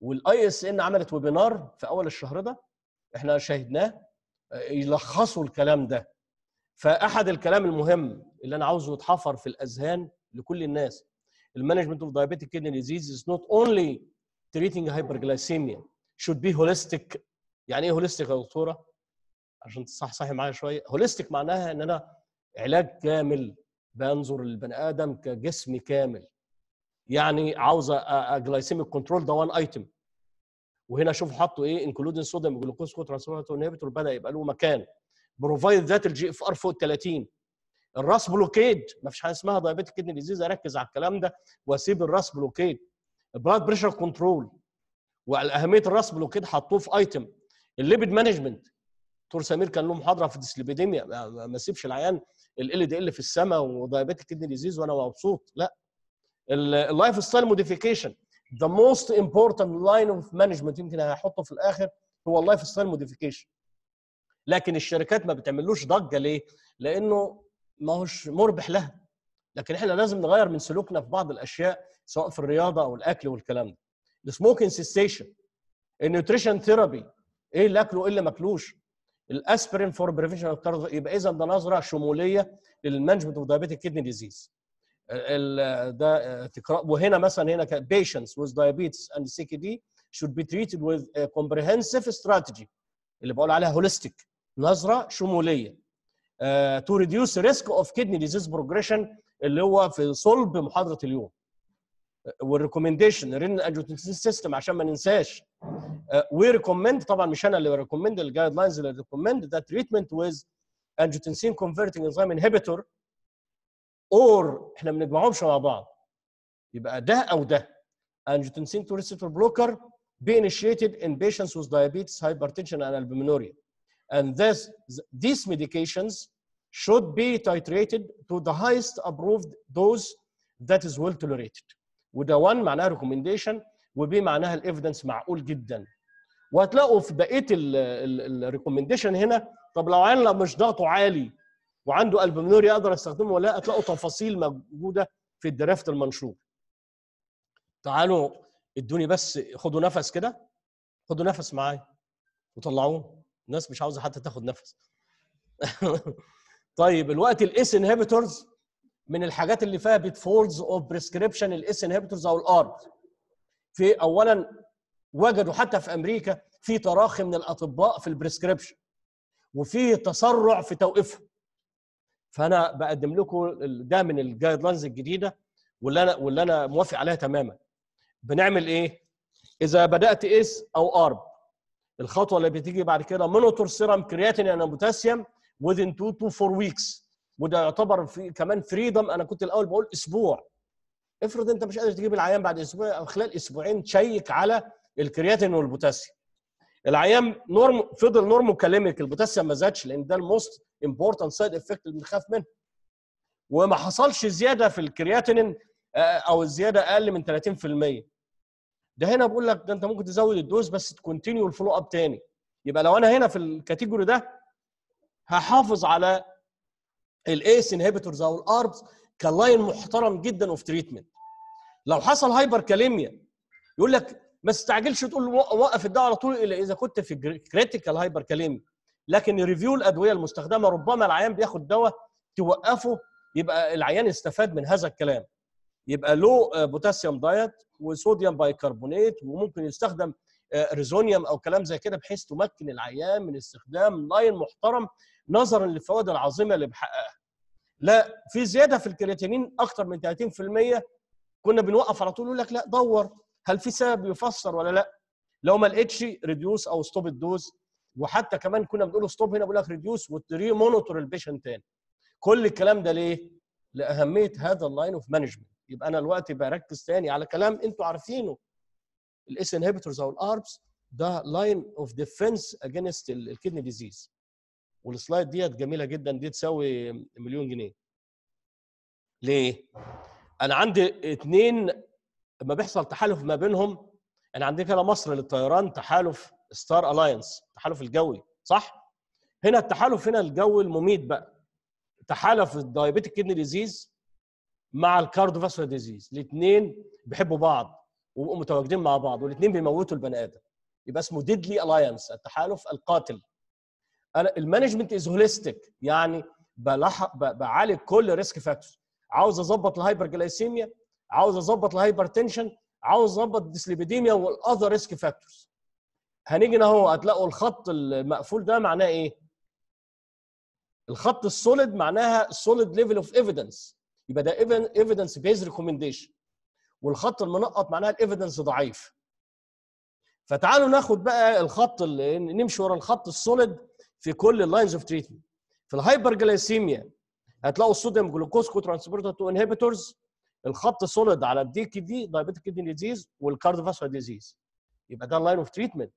والاي اس ان عملت ويبينار في اول الشهر ده احنا شاهدناه يلخصوا الكلام ده فاحد الكلام المهم اللي انا عاوزه يتحفر في الاذهان لكل الناس المانجمنت اوف دايابيتيك كيدني ديزيز از نوت اونلي تريتنج هايبرجلايسيميا شود بي هوليستيك يعني ايه هوليستيك يا دكتوره عشان تصحصحي معايا شويه هوليستيك معناها ان انا علاج كامل بنظر للبني ادم كجسم كامل يعني عاوزه اجلايسيميك كنترول ده وان ايتم وهنا شوفوا حطوا ايه انكلودين صوديوم جلوكوز كو انهبيتور بدا يبقى له مكان بروفايد ذات الجي اف ار فوق 30 الراس بلوكيد ما فيش حاجه اسمها ضيابيت الكدني ديزيز اركز على الكلام ده واسيب الراس بلوكيد البلاد بريشر كنترول اهميه الراس بلوكيد حطوه في ايتم الليبيد مانجمنت دكتور سمير كان له محاضره في ديسليبيديميا ما اسيبش العيان ال دي ال في السماء وضيابيت الكدني ديزيز وانا مبسوط لا اللايف ستايل موديفيكيشن ذا موست امبورتنت لاين اوف مانجمنت يمكن هحطه في الاخر هو اللايف ستايل موديفيكيشن لكن الشركات ما بتعملوش ضجه ليه؟ لانه ما هوش مربح لها لكن احنا لازم نغير من سلوكنا في بعض الاشياء سواء في الرياضه او الاكل والكلام ده السموكينج سيستيشن النيوتريشن ثيرابي ايه اللي اكله ايه اللي ماكلوش؟ الاسبرين فور بريفنشن يبقى اذا ده نظره شموليه للمانجمنت اوف دايابيتيك كدني ديزيز ده تكرار وهنا مثلا هنا patients with diabetes and CKD should be treated with a comprehensive strategy اللي بقول عليها holistic نظره شموليه uh, to reduce risk of kidney disease progression اللي هو في صلب محاضره اليوم والريكومنديشن رن انجيوتنسين سيستم عشان ما ننساش وي آه، ريكومند طبعا مش انا اللي ريكومند الجايد لاينز اللي ريكومند ذا تريتمنت ويز انجوتنسين كونفرتنج انزيم انهبيتور اور احنا ما بنجمعهمش مع بعض يبقى ده او ده angiotensin 2 receptor blocker be initiated in patients with diabetes, hypertension, and albuminuria. And this, these medications should be titrated to the highest approved dose that is well tolerated. وده 1 معناها recommendation وب معناها الايفيدنس معقول جدا. وهتلاقوا في بقيه الريكومنديشن هنا طب لو عيالنا مش ضغطه عالي وعنده البومنوريا اقدر استخدمه ولا هتلاقوا تفاصيل موجوده في الدرافت المنشور تعالوا ادوني بس خدوا نفس كده خدوا نفس معايا وطلعوه الناس مش عاوزه حتى تاخد نفس طيب الوقت الاس انهبيتورز من الحاجات اللي فيها بيتفولز اوف بريسكريبشن الاس انهبيتورز او الارض في اولا وجدوا حتى في امريكا في تراخي من الاطباء في البريسكريبشن وفي تسرع في توقيفهم فانا بقدم لكم ده من الجايد لاينز الجديده واللي انا واللي انا موافق عليها تماما بنعمل ايه اذا بدات اس او ارب الخطوه اللي بتيجي بعد كده مونيتور سيرم كرياتين ان يعني بوتاسيوم within 2 to 4 ويكس وده يعتبر في كمان فريدم انا كنت الاول بقول اسبوع افرض انت مش قادر تجيب العيان بعد اسبوع او خلال اسبوعين تشيك على الكرياتين والبوتاسيوم العيان نورم فضل نورمو كلمك البوتاسيوم ما زادش لان ده الموست امبورتنت سايد افكت اللي بنخاف منه وما حصلش زياده في الكرياتينين آه، او الزياده اقل من 30% ده هنا بقول لك ده انت ممكن تزود الدوز بس تكونتينيو الفولو اب تاني يبقى لو انا هنا في الكاتيجوري ده هحافظ على الايس انهبيتورز او الاربز كلاين محترم جدا اوف تريتمنت لو حصل هايبر كاليميا يقول لك ما تستعجلش تقول وقف الدواء على طول الا اذا كنت في كريتيكال هايبر كاليميا لكن ريفيو الادويه المستخدمه ربما العيان بياخد دواء توقفه يبقى العيان استفاد من هذا الكلام يبقى له بوتاسيوم دايت وصوديوم بايكربونات وممكن يستخدم آه، ريزونيوم او كلام زي كده بحيث تمكن العيان من استخدام لاين محترم نظرا للفوائد العظيمه اللي بيحققها. لا في زياده في الكرياتينين اكتر من 30% كنا بنوقف على طول يقول لك لا دور هل في سبب يفسر ولا لا لو ما لقيتش ريديوس او ستوب الدوز وحتى كمان كنا بنقول ستوب هنا بقول لك ريديوس وتري مونيتور البيشنت تاني كل الكلام ده ليه لاهميه هذا اللاين اوف مانجمنت يبقى انا دلوقتي بركز تاني على كلام انتوا عارفينه الاس انهبيتورز او الاربس ده لاين اوف ديفنس اجينست الكدني ديزيز والسلايد ديت جميله جدا دي تساوي مليون جنيه ليه انا عندي اثنين لما بيحصل تحالف ما بينهم انا يعني عندنا هنا مصر للطيران تحالف ستار الاينس التحالف الجوي صح هنا التحالف هنا الجوي المميت بقى تحالف الدايبيتيك كدني ديزيز مع الكاردوفاسكولار ديزيز الاثنين بيحبوا بعض وبقوا متواجدين مع بعض والاثنين بيموتوا البني ادم يبقى اسمه ديدلي الاينس التحالف القاتل المانجمنت از هوليستيك يعني بعالج كل ريسك فاكتور عاوز اظبط الهايبر جلايسيميا عاوز اظبط الهايبرتنشن عاوز اظبط الديسليبيديميا والاذر ريسك فاكتورز هنيجي اهو هتلاقوا الخط المقفول ده معناه ايه الخط السوليد معناها سوليد ليفل اوف ايفيدنس يبقى ده ايفيدنس بيز ريكومنديشن والخط المنقط معناها الايفيدنس ضعيف فتعالوا ناخد بقى الخط اللي نمشي ورا الخط السوليد في كل اللاينز اوف تريتمنت في الهايبرجلايسيميا هتلاقوا الصوديوم جلوكوز كوترانسبورتر تو انهبيتورز الخط سوليد على الدي كي دي دايابيتك كيدني ديزيز والكارديوفاسكولار ديزيز يبقى ده اللاين اوف تريتمنت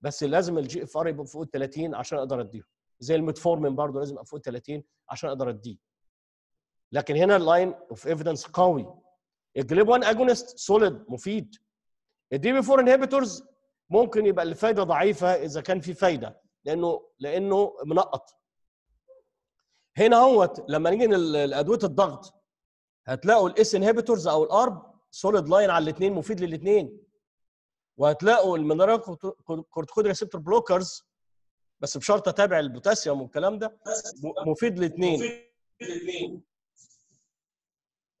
بس لازم الجي اف ار يبقى فوق ال 30 عشان اقدر اديه زي الميتفورمين برضه لازم يبقى فوق ال 30 عشان اقدر اديه لكن هنا اللاين اوف ايفيدنس قوي الجليب 1 اجونست سوليد مفيد الدي بي 4 انهبيتورز ممكن يبقى الفايده ضعيفه اذا كان في فايده لانه لانه منقط هنا اهوت لما نيجي لادويه الضغط هتلاقوا الاس انهبيتورز او الارب سوليد لاين على الاثنين مفيد للاثنين وهتلاقوا المينرال كورتيكويد ريسبتور بلوكرز بس بشرط اتابع البوتاسيوم والكلام ده مفيد للاثنين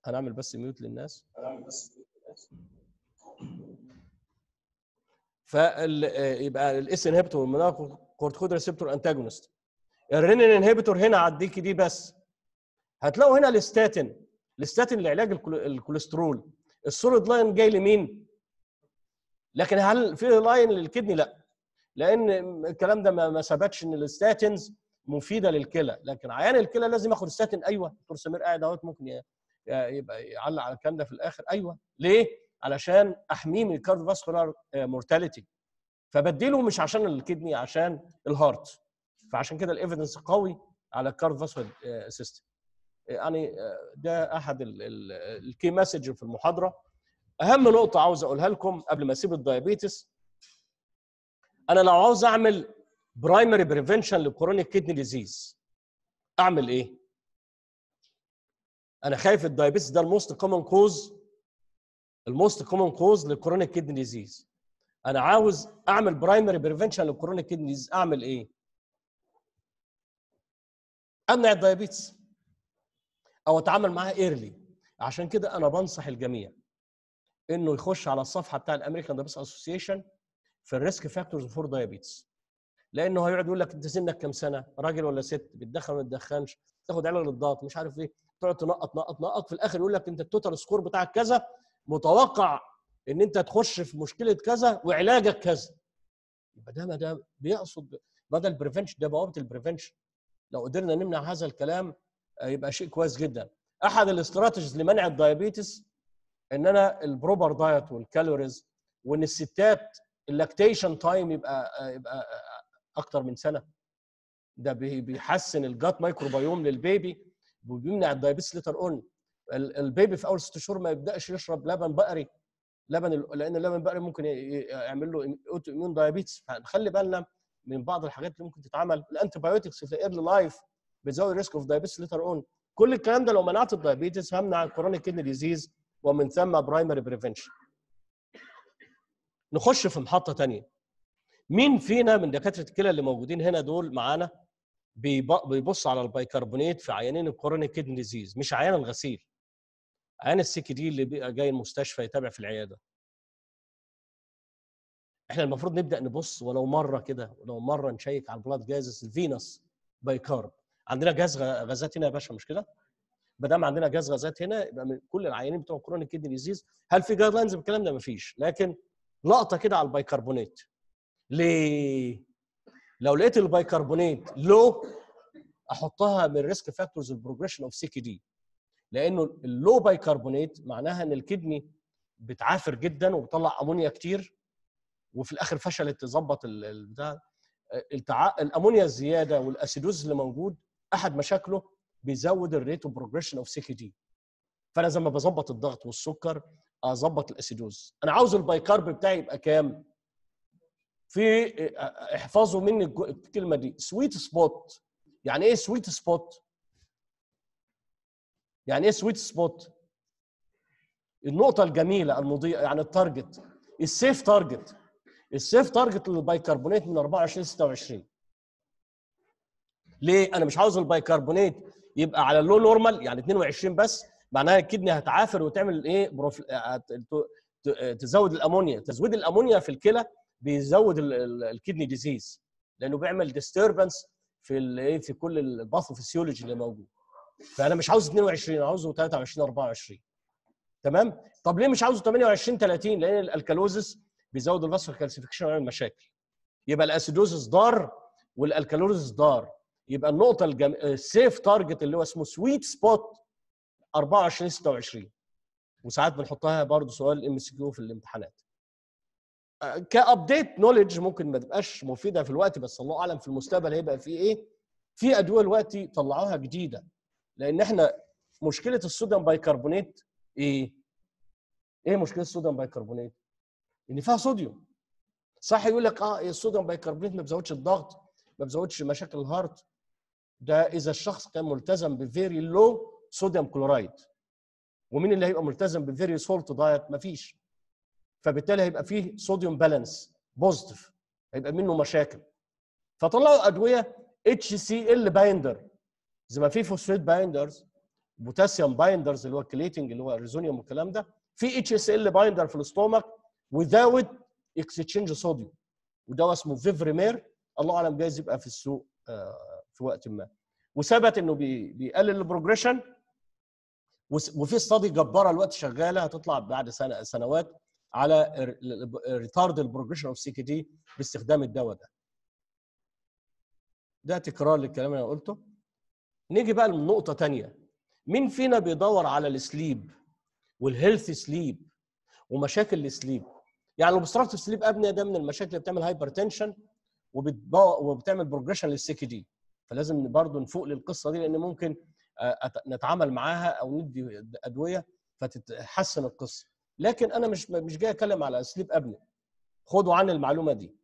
هنعمل بس ميوت للناس فال آه، يبقى الاس انهبيتور والمينرال كورتيكويد ريسبتور انتاجونست الرينين انهبيتور هنا على كي دي بس هتلاقوا هنا الاستاتين الاستاتين لعلاج الكوليسترول السوليد لاين جاي لمين؟ لكن هل في لاين للكدني؟ لا لان الكلام ده ما ثبتش ان الاستاتينز مفيده للكلى لكن عيان الكلى لازم ياخد استاتين ايوه دكتور سمير قاعد اهوت ممكن يبقى يعلق على الكلام ده في الاخر ايوه ليه؟ علشان احميه من فاسكولار مورتاليتي آه، فبديله مش عشان الكدني عشان الهارت فعشان كده الايفيدنس قوي على فاسكولار سيستم آه، يعني آه، ده احد الكي مسج في المحاضره اهم نقطه عاوز اقولها لكم قبل ما اسيب الدايابيتس انا لو عاوز اعمل برايمري بريفنشن للكرونيك كيدني ديزيز اعمل ايه انا خايف الدايابيتس ده الموست كومن كوز الموست كومن كوز للكرونيك كيدني ديزيز انا عاوز اعمل برايمري بريفنشن للكرونيك كيدني ديزيز اعمل ايه امنع الدايابيتس او اتعامل معاها ايرلي عشان كده انا بنصح الجميع انه يخش على الصفحه بتاع الامريكان دايبس اسوسيشن في الريسك فاكتورز فور دايابيتس لانه هيقعد يقول لك انت سنك كام سنه راجل ولا ست بتدخن ولا ما بتدخنش تاخد علاج للضغط مش عارف ايه تقعد تنقط نقط نقط في الاخر يقول لك انت التوتال سكور بتاعك كذا متوقع ان انت تخش في مشكله كذا وعلاجك كذا يبقى ده ما ده بيقصد بدل البريفنشن ده بوابه البريفنشن لو قدرنا نمنع هذا الكلام آه، يبقى شيء كويس جدا احد الاستراتيجيز لمنع الدايابيتس ان انا البروبر دايت والكالوريز وان الستات اللاكتيشن تايم يبقى آه، يبقى آه، اكتر من سنه ده بيحسن الجات مايكروبيوم للبيبي وبيمنع الدايابيتس ليتر اون البيبي في اول ست شهور ما يبداش يشرب لبن بقري لبن لان اللبن البقري ممكن يعمل له اوتو ايميون دايابيتس فنخلي بالنا من بعض الحاجات اللي ممكن تتعمل الانتي بايوتكس في الايرلي لايف بتزود الريسك اوف دايبيتس ليتر اون كل الكلام ده لو منعت الدايبيتس همنع الكورونيك كيدني ديزيز ومن ثم برايمري بريفنشن نخش في محطه ثانيه مين فينا من دكاتره الكلى اللي موجودين هنا دول معانا بيبص على البيكربونات في عيانين الكورونيك كيدني ديزيز مش عيان الغسيل عيان السي دي اللي بيبقى جاي المستشفى يتابع في العياده احنا المفروض نبدا نبص ولو مره كده ولو مره نشيك على البلاد جازس الفينس بايكارب عندنا جهاز غازات هنا يا باشا مش كده؟ ما دام عندنا جهاز غازات هنا يبقى من كل العيانين بتوع كرونيك كدني ديزيز هل في جايد لاينز بالكلام ده؟ ما فيش لكن لقطه كده على البيكربونات ليه؟ لو لقيت البيكربونات لو احطها من ريسك فاكتورز البروجريشن اوف سي كي دي لانه اللو بايكربونات معناها ان الكدني بتعافر جدا وبتطلع امونيا كتير وفي الاخر فشلت تظبط البتاع الامونيا الزياده والاسيدوز اللي موجود احد مشاكله بيزود الريت اوف بروجريشن اوف سي كي دي فانا لما بظبط الضغط والسكر اظبط الاسيدوز انا عاوز البايكارب بتاعي يبقى كام في آه، احفظوا مني الكلمه دي سويت سبوت يعني ايه سويت سبوت يعني ايه سويت سبوت النقطه الجميله المضيئه يعني التارجت السيف تارجت السيف تارجت للبيكربونات من 24 ل 26 ليه انا مش عاوز البيكربونات يبقى على اللو نورمال يعني 22 بس معناها الكدني هتعافر وتعمل ايه بروف... آه، آه، آه، تزود الامونيا تزويد الامونيا في الكلى بيزود الكدني ديزيز لانه بيعمل ديستربنس في الايه في كل الباثوفيسيولوجي اللي موجود فانا مش عاوز 22 انا عاوزه 23 24 تمام طب ليه مش عاوزه 28 30 لان الالكالوزس بيزود الفاسكو كالسيفيكشن ويعمل مشاكل يبقى الاسيدوزس ضار والالكالوزس ضار يبقى النقطه الجم... السيف آه، تارجت اللي هو اسمه سويت سبوت 24 26 وساعات بنحطها برضه سؤال ام اس كيو في الامتحانات آه، كابديت نولج ممكن ما تبقاش مفيده في الوقت بس الله اعلم في المستقبل هيبقى في ايه في ادويه دلوقتي طلعوها جديده لان احنا مشكله الصوديوم بايكربونات ايه ايه مشكله الصوديوم بايكربونات ان فيها صوديوم صح يقول لك اه الصوديوم بايكربونات ما بيزودش الضغط ما بيزودش مشاكل الهارت ده اذا الشخص كان ملتزم بفيري لو صوديوم كلورايد ومين اللي هيبقى ملتزم بفيري سولت دايت مفيش فبالتالي هيبقى فيه صوديوم بالانس بوزيتيف هيبقى منه مشاكل فطلعوا ادويه اتش سي ال بايندر زي ما في فوسفيت بايندرز بوتاسيوم بايندرز اللي هو الكليتنج اللي هو الريزونيوم والكلام ده في اتش اس ال بايندر في الاستومك وذاوت اكستشينج صوديوم وده اسمه فيفريمير الله اعلم جايز يبقى في السوق آه في وقت ما وثبت انه بيقلل البروجريشن وفي استادي جباره الوقت شغاله هتطلع بعد سنه سنوات على ريتارد البروجريشن اوف سي كي دي باستخدام الدواء ده. ده تكرار للكلام اللي انا قلته. نيجي بقى لنقطه ثانيه. مين فينا بيدور على السليب والهيلث سليب ومشاكل السليب؟ يعني لو بصرفت في سليب ابنيه ده من المشاكل اللي بتعمل هايبر تنشن وبتعمل بروجريشن للسي كي دي. فلازم برضه نفوق للقصه دي لان ممكن آه، نتعامل معاها او ندي ادويه فتتحسن القصه لكن انا مش مش جاي اتكلم على اسليب ابني خدوا عن المعلومه دي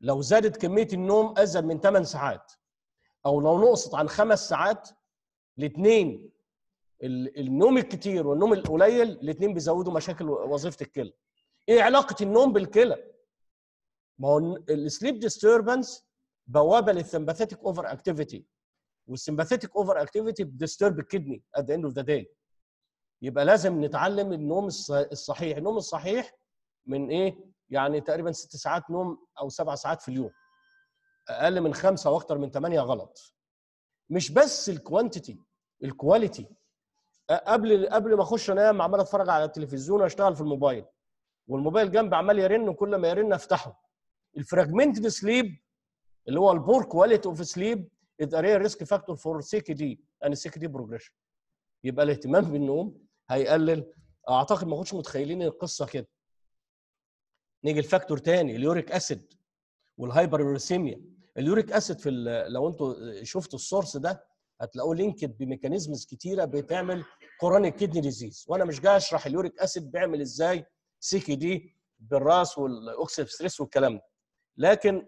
لو زادت كميه النوم ازيد من 8 ساعات او لو نقصت عن 5 ساعات الاثنين النوم الكتير والنوم القليل الاثنين بيزودوا مشاكل وظيفه الكلى ايه علاقه النوم بالكلى ما هو السليب ديستربنس بوابه للسمباثيتك اوفر اكتيفيتي والسمباثيتك اوفر اكتيفيتي بتسترب الكدني ات ذا اند اوف ذا داي يبقى لازم نتعلم النوم الصحيح النوم الصحيح من ايه يعني تقريبا ست ساعات نوم او سبع ساعات في اليوم اقل من خمسه واكثر من ثمانيه غلط مش بس الكوانتيتي الكواليتي قبل قبل ما اخش انام عمال اتفرج على التلفزيون واشتغل في الموبايل والموبايل جنبي عمال يرن وكل ما يرن افتحه الفراجمنتد سليب اللي هو البور كواليتي اوف سليب از اري ريسك فاكتور فور سي كي دي ان سي كي دي بروجريشن يبقى الاهتمام بالنوم هيقلل اعتقد ما كنتش متخيلين القصه كده نيجي لفاكتور تاني اليوريك اسيد والهايبروريسيميا اليوريك اسيد في لو انتم شفتوا السورس ده هتلاقوه لينكد بميكانيزمز كتيره بتعمل كورونيك كيدني ديزيز وانا مش جاي اشرح اليوريك اسيد بيعمل ازاي سي كي دي بالراس والاوكسيد ستريس والكلام ده لكن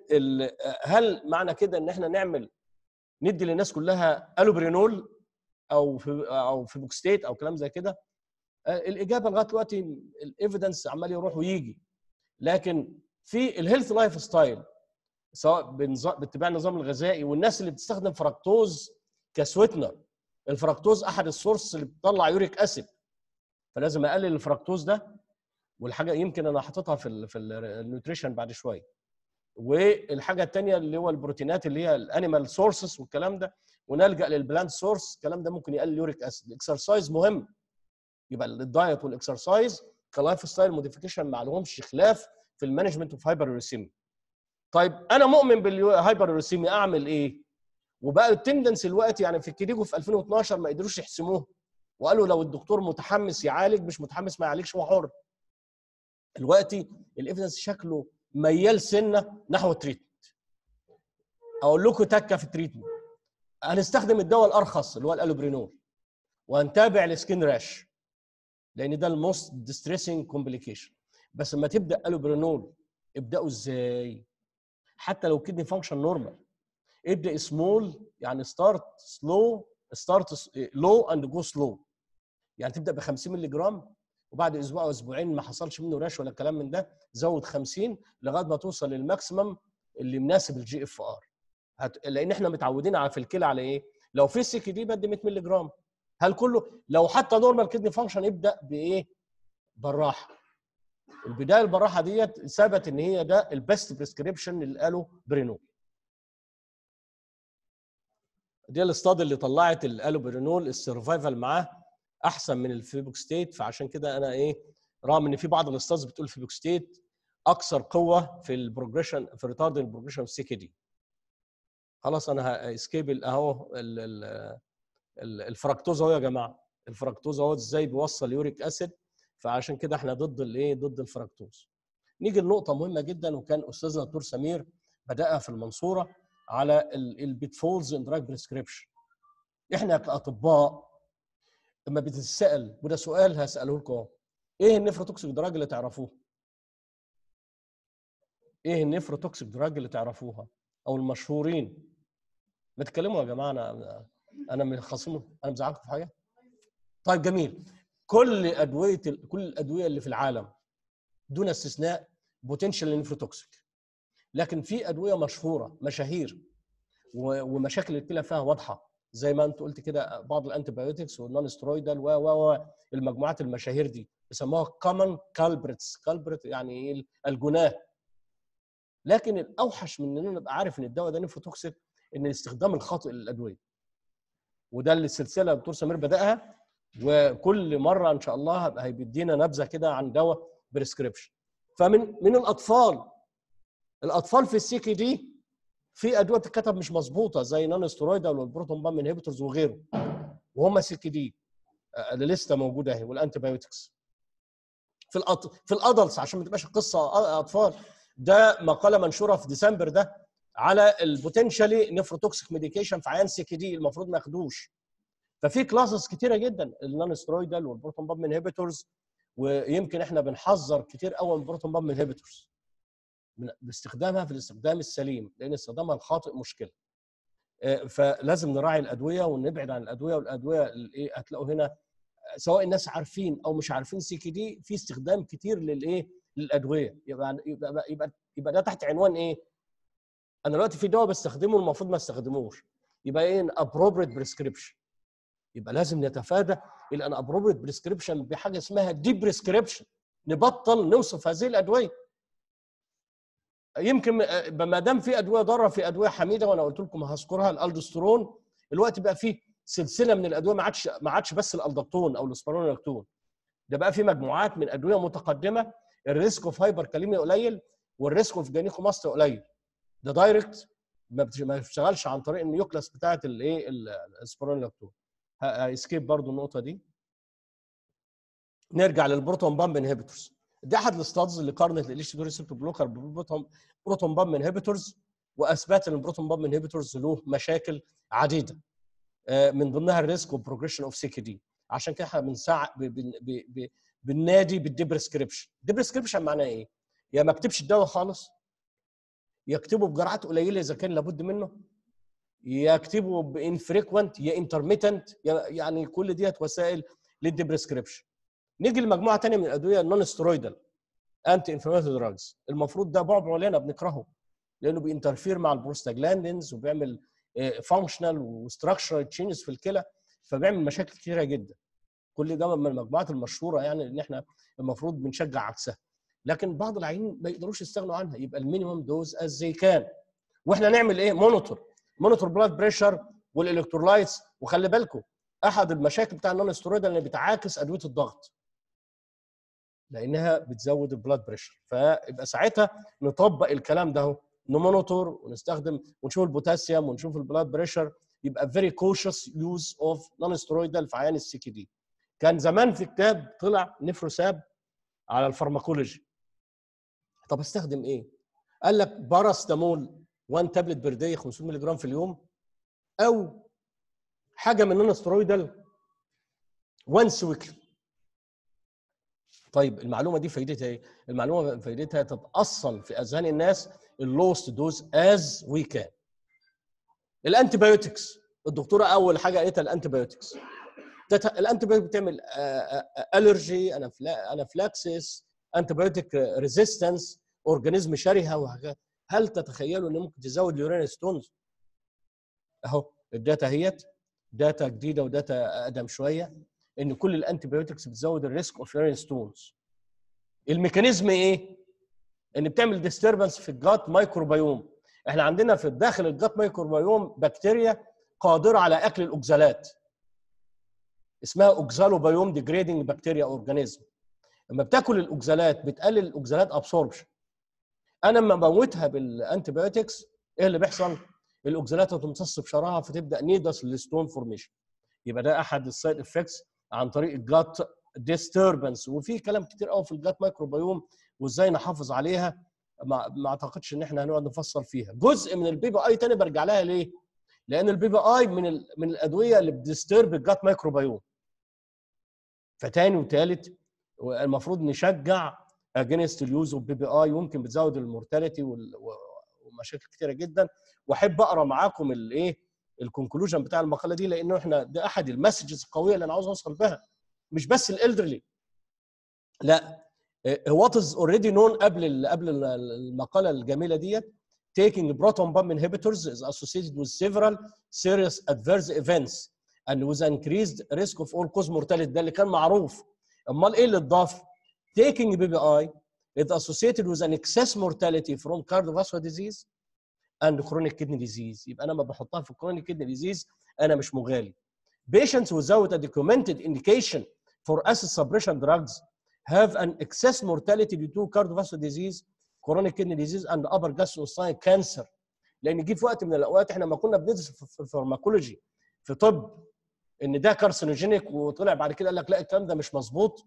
هل معنى كده ان احنا نعمل ندي للناس كلها الوبرينول او في او في بوكستيت او كلام زي كده آه، الاجابه لغايه دلوقتي الايفيدنس عمال يروح ويجي لكن في الهيلث لايف ستايل سواء باتباع النظام الغذائي والناس اللي بتستخدم فركتوز كسويتنر الفركتوز احد السورس اللي بتطلع يوريك اسيد فلازم اقلل الفركتوز ده والحاجه يمكن انا حاططها في الـ في النيوتريشن بعد شويه والحاجه الثانيه اللي هو البروتينات اللي هي الانيمال سورسز والكلام ده ونلجا للبلانت سورس الكلام ده ممكن يقلل اليوريك اسيد الاكسرسايز مهم يبقى الدايت والاكسرسايز كلايف ستايل موديفيكيشن ما لهمش خلاف في المانجمنت اوف هايبر ريسيمي طيب انا مؤمن بالهايبر ريسيمي اعمل ايه وبقى التندنس الوقت يعني في الكريجو في 2012 ما قدروش يحسموه وقالوا لو الدكتور متحمس يعالج مش متحمس ما يعالجش هو حر دلوقتي الايفيدنس شكله ميال سنه نحو التريتمنت اقول لكم تكه في التريتمنت هنستخدم الدواء الارخص اللي هو الالوبرينول وهنتابع السكين راش لان ده الموست ديستريسنج كومبليكيشن بس لما تبدا الوبرينول ابداه ازاي حتى لو كدني فانكشن نورمال ابدا سمول يعني ستارت سلو ستارت لو اند جو سلو يعني تبدا ب 50 مللي جرام وبعد اسبوع او اسبوعين ما حصلش منه رش ولا كلام من ده زود 50 لغايه ما توصل للماكسيمم اللي مناسب الجي اف ار هت... لان احنا متعودين على في الكلى على ايه؟ لو في سي دي بدي 100 مللي جرام هل كله لو حتى نورمال كدني فانكشن ابدا بايه؟ بالراحه البدايه البراحه ديت ثبت ان هي ده البيست بريسكريبشن اللي قاله برينو دي الاستاد اللي طلعت الالوبرينول السرفايفل معاه احسن من الفيبوكستيت فعشان كده انا ايه رغم ان في بعض الاستاذ بتقول ستيت اكثر قوه في البروجريشن في ريتارد البروجريشن دي خلاص انا اسكيب اهو الفراكتوزا اهو يا جماعه الفراكتوزا اهو ازاي بيوصل يوريك اسيد فعشان كده احنا ضد الايه ضد الفراكتوز نيجي لنقطه مهمه جدا وكان استاذنا دكتور سمير بداها في المنصوره على البيتفولز ان دراج بريسكريبشن احنا كاطباء لما بتتسال وده سؤال هساله لكم اهو ايه النفروتوكسيك دراج اللي تعرفوه؟ ايه النفروتوكسيك دراج اللي تعرفوها؟ او المشهورين ما تتكلموا يا جماعه انا انا من انا مزعلكم في حاجه؟ طيب جميل كل ادويه كل الادويه اللي في العالم دون استثناء بوتنشال نفروتوكسيك لكن في ادويه مشهوره مشاهير ومشاكل الكلى فيها واضحه زي ما انت قلت كده بعض الانتيبيوتكس والنون سترويدال و و المجموعات المشاهير دي بيسموها كومن كالبرتس كالبرت يعني ايه الجناه لكن الاوحش من اننا نبقى عارف ان الدواء ده نيفوتوكسيك ان الاستخدام الخاطئ للادويه وده اللي السلسله دكتور سمير بداها وكل مره ان شاء الله هيبدينا نبذه كده عن دواء بريسكريبشن فمن من الاطفال الاطفال في السي كي دي في ادويه بتتكتب مش مظبوطه زي نون سترويدال والبروتون بام انهبيتورز وغيره وهم سي آه، دي لسه موجوده اهي والانتي بايوتكس في الأط... في الادلتس عشان ما تبقاش القصه آه، آه، اطفال ده مقاله منشوره في ديسمبر ده على البوتنشالي نفروتوكسيك ميديكيشن في عيان سي كي دي المفروض ما ياخدوش ففي كلاسز كتيره جدا النون سترويدال والبروتون بام انهبيتورز ويمكن احنا بنحذر كتير قوي من البروتون بام انهبيتورز باستخدامها في الاستخدام السليم لان استخدامها الخاطئ مشكله آه، فلازم نراعي الادويه ونبعد عن الادويه والادويه الايه هتلاقوا هنا سواء الناس عارفين او مش عارفين سي كي دي في استخدام كتير للايه للادويه يبقى يبقى يبقى, يبقى ده تحت عنوان ايه انا دلوقتي في دواء بستخدمه المفروض ما استخدموش يبقى ايه ابروبريت بريسكريبشن يبقى لازم نتفادى الان ابروبريت بريسكريبشن بحاجه اسمها دي بريسكريبشن نبطل نوصف هذه الادويه يمكن آه، ما دام في ادويه ضاره في ادويه حميده وانا قلت لكم هذكرها الالدوسترون الوقت بقى فيه سلسله من الادويه ما عادش ما عادش بس الالدكتون او الاسبرونولاكتون ده بقى في مجموعات من ادويه متقدمه الريسك اوف هايبر كاليميا قليل والريسك اوف ماستر قليل ده دايركت ما بيشتغلش عن طريق النيوكلاس بتاعه الايه الاسبرونولاكتون اسكيب برضو النقطه دي نرجع للبروتون بامب انهبيتورز ده احد الاستادز اللي قارنت الاتش ريسبتور بلوكر بروتون بام انهبيتورز واثبت ان البروتون بام انهبيتورز له مشاكل عديده آه، من ضمنها الريسك والبروجريشن اوف سي كي دي عشان كده احنا بنساع بننادي بالديبريسكريبشن ديبريسكريبشن معناه ايه؟ يا ما اكتبش الدواء خالص يكتبه بجرعات قليله اذا كان لابد منه يكتبه بانفريكوينت يا انترميتنت يعني كل ديت وسائل للديبريسكريبشن نيجي لمجموعه ثانيه من الادويه النون سترويدال انتي انفلاماتوري دراجز المفروض ده بعض علينا بنكرهه لانه بينترفير مع البروستاجلاندينز وبيعمل فانكشنال وستراكشرال تشينجز في الكلى فبيعمل مشاكل كثيره جدا كل ده من المجموعات المشهوره يعني ان احنا المفروض بنشجع عكسها لكن بعض العيين ما يقدروش يستغنوا عنها يبقى المينيمم دوز از زي كان واحنا نعمل ايه مونيتور مونيتور بلاد بريشر والالكترولايتس وخلي بالكم احد المشاكل بتاع النون سترويدال اللي بتعاكس ادويه الضغط لانها بتزود البلاد بريشر فيبقى ساعتها نطبق الكلام ده نمونيتور ونستخدم ونشوف البوتاسيوم ونشوف البلاد بريشر يبقى فيري كوشس يوز اوف نون سترويدال في عيان السي كي دي كان زمان في كتاب طلع نفروساب على الفارماكولوجي طب استخدم ايه؟ قال لك باراستامول 1 تابلت بير داي 500 مللي جرام في اليوم او حاجه من نون سترويدال وانس ويكلي طيب المعلومه دي فايدتها ايه؟ المعلومه فايدتها تتاصل في اذهان الناس اللوست دوز از وي كان. الانتيبيوتكس الدكتوره اول حاجه قالتها الانتيبيوتكس الانتيبيوتك بتعمل الرجي انافلاكسيس انتيبيوتك ريزيستنس اورجانيزم شرهه وهكذا هل تتخيلوا ان ممكن تزود اليورين ستونز؟ اهو الداتا هيت داتا جديده وداتا اقدم شويه ان كل الانتيبيوتكس بتزود الريسك اوف يورين ستونز الميكانيزم ايه ان بتعمل ديستربنس في الجات مايكروبيوم احنا عندنا في داخل الجات مايكروبيوم بكتيريا قادره على اكل الاكزالات اسمها اوكزالوبيوم ديجريدنج بكتيريا اورجانيزم لما بتاكل الاكزالات بتقلل الاكزالات ابسوربشن انا لما بموتها بالانتيبيوتكس ايه اللي بيحصل الاكزالات هتمتص بشرها فتبدا نيدس للستون فورميشن يبقى ده احد السايد افكتس عن طريق الجات ديستربنس وفي كلام كتير قوي في الجات مايكروبيوم وازاي نحافظ عليها ما, اعتقدش ان احنا هنقعد نفصل فيها جزء من البي بي اي تاني برجع لها ليه لان البي بي اي من من الادويه اللي بتسترب الجات مايكروبيوم فتاني وتالت المفروض نشجع اجينست اليوز اوف بي بي اي ويمكن بتزود المورتاليتي ومشاكل كتيره جدا واحب اقرا معاكم الايه الكونكلوجن بتاع المقاله دي لانه احنا ده احد المسجز القويه اللي انا عاوز اوصل بها مش بس الالدرلي لا وات از اوريدي نون قبل قبل المقاله الجميله ديت taking proton pump inhibitors is associated with several serious adverse events and with increased risk of all cause mortality ده اللي كان معروف امال ايه اللي اتضاف taking BBI is associated with an excess mortality from cardiovascular disease اند كرونيك كدني ديزيز يبقى انا ما بحطها في الكرونيك كدني ديزيز انا مش مغالي patients without a documented indication for acid suppression drugs have an excess mortality due to cardiovascular disease chronic kidney disease and upper gastrointestinal cancer لان جه في وقت من الاوقات احنا ما كنا بندرس في الفارماكولوجي في طب ان ده كارسينوجينيك وطلع بعد كده قال لك لا الكلام ده مش مظبوط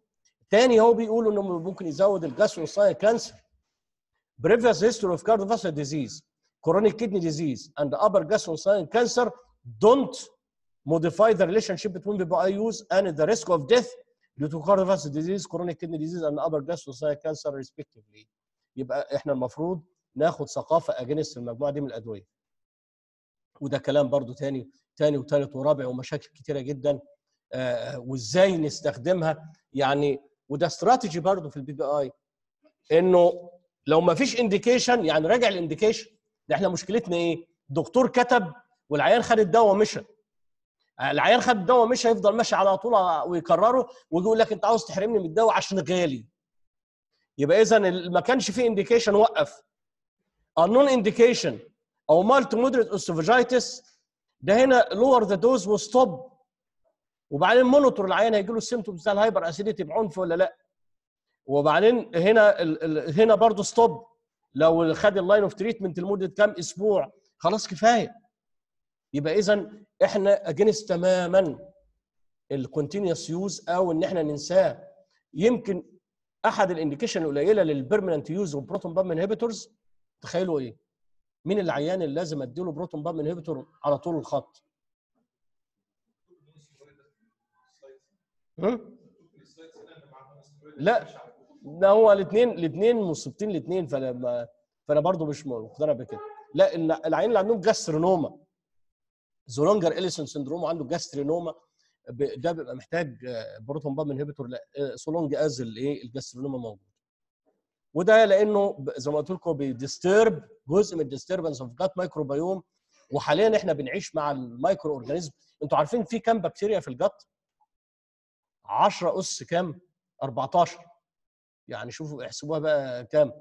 تاني هو بيقول انه ممكن يزود الجاسوسايل كانسر previous history of cardiovascular disease chronic kidney disease and upper gastrointestinal cancer don't modify the relationship between PPIUs and the risk of death due to cardiovascular disease, chronic kidney disease and upper gastrointestinal cancer respectively. يبقى احنا المفروض ناخد ثقافه against المجموعه دي من الادويه. وده كلام برضو تاني تاني وتالت ورابع ومشاكل كتيره جدا وازاي نستخدمها يعني وده استراتيجي برضو في البي بي اي انه لو ما فيش انديكيشن يعني راجع الانديكيشن ده احنا مشكلتنا ايه الدكتور كتب والعيان خد الدواء مشى العيان خد الدواء مش هيفضل ماشي على طول ويكرره ويجي يقول لك انت عاوز تحرمني من الدواء عشان غالي يبقى اذا ما كانش فيه انديكيشن وقف النون انديكيشن او مالت مودريت اوستوفاجيتس ده هنا لور ذا دوز وستوب وبعدين مونيتور العيان هيجي له السيمتومز بتاع الهايبر اسيديتي بعنف ولا لا وبعدين هنا هنا برضه ستوب لو خد اللاين اوف تريتمنت لمده كام اسبوع خلاص كفايه يبقى اذا احنا اجنس تماما الكونتينوس يوز او ان احنا ننساه يمكن احد الانديكيشن القليله للبيرمننت يوز والبروتون بام انهبيتورز تخيلوا ايه مين العيان اللي لازم اديله بروتون بام انهبيتور على طول الخط لا ده هو الاثنين الاثنين مصيبتين الاثنين فانا فانا برضه مش مقتنع بكده لا العين اللي عندهم جاسترونوما زولونجر اليسون سندروم عنده جاسترونوما ده بيبقى محتاج آه، بروتون بام انهبيتور سولونج از الايه الجاسترونوما موجود وده لانه زي ما قلت لكم بيديسترب جزء من الديستربنس اوف جات مايكروبيوم وحاليا احنا بنعيش مع المايكرو اورجانيزم انتوا عارفين في كام بكتيريا في الجات 10 اس كام 14 يعني شوفوا احسبوها بقى كام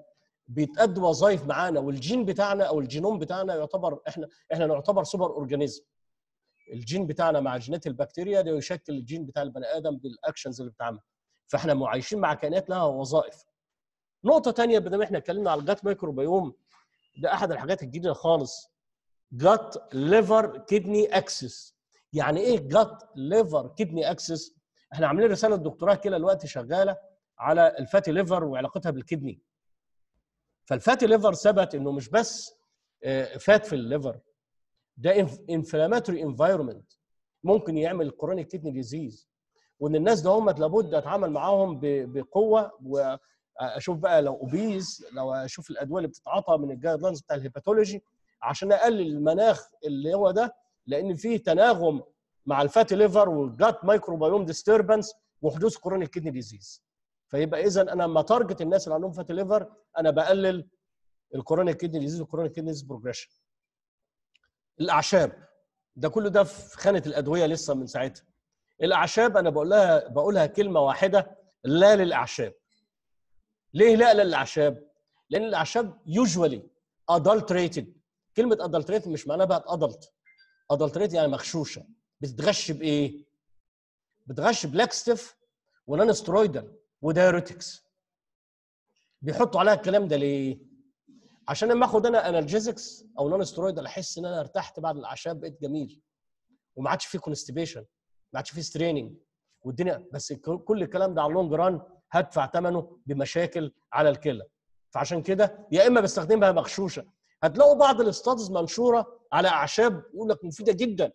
بيتقد وظائف معانا والجين بتاعنا او الجينوم بتاعنا يعتبر احنا احنا نعتبر سوبر اورجانيزم الجين بتاعنا مع جينات البكتيريا ده يشكل الجين بتاع البني ادم بالاكشنز اللي بتعمل فاحنا معايشين مع كائنات لها وظائف نقطه ثانيه بدل ما احنا اتكلمنا على الجات مايكروبيوم ده احد الحاجات الجديده خالص جات ليفر كدني اكسس يعني ايه جات ليفر كدني اكسس احنا عاملين رساله دكتوراه كده الوقت شغاله على الفاتي ليفر وعلاقتها بالكدني فالفاتي ليفر ثبت انه مش بس فات آه، في الليفر ده انفلاماتوري انفايرمنت ممكن يعمل كرونيك كدني ديزيز وان الناس ده هم لابد اتعامل معاهم بقوه واشوف بقى لو اوبيز لو اشوف الادويه اللي بتتعاطى من الجايد لاينز بتاع الهيباتولوجي عشان اقلل المناخ اللي هو ده لان فيه تناغم مع الفاتي ليفر والجات مايكروبيوم ديستربنس وحدوث كرونيك كدني ديزيز فيبقى اذا انا لما تارجت الناس اللي عندهم فاتي ليفر انا بقلل الكورونيك كدني ديزيز والكورونيك كدني ديزيز بروجريشن الاعشاب ده كله ده في خانه الادويه لسه من ساعتها الاعشاب انا بقولها بقولها كلمه واحده لا للاعشاب ليه لا للاعشاب لان الاعشاب يوجوالي ادلتريتد كلمه ادلتريت مش معناها بقت ادلت ادلتريت يعني مغشوشه بتتغش بايه بتغش بلاكستيف ونان سترويدال وديوريتكس بيحطوا عليها الكلام ده ليه؟ عشان لما اخد انا انالجيزكس او نون سترويد احس ان انا ارتحت بعد الاعشاب بقيت جميل وما عادش فيه كونستبيشن ما عادش فيه ستريننج والدنيا بس كل الكلام ده على اللونج ران هدفع ثمنه بمشاكل على الكلى فعشان كده يا اما بستخدمها مغشوشه هتلاقوا بعض الاستاتس منشوره على اعشاب يقول لك مفيده جدا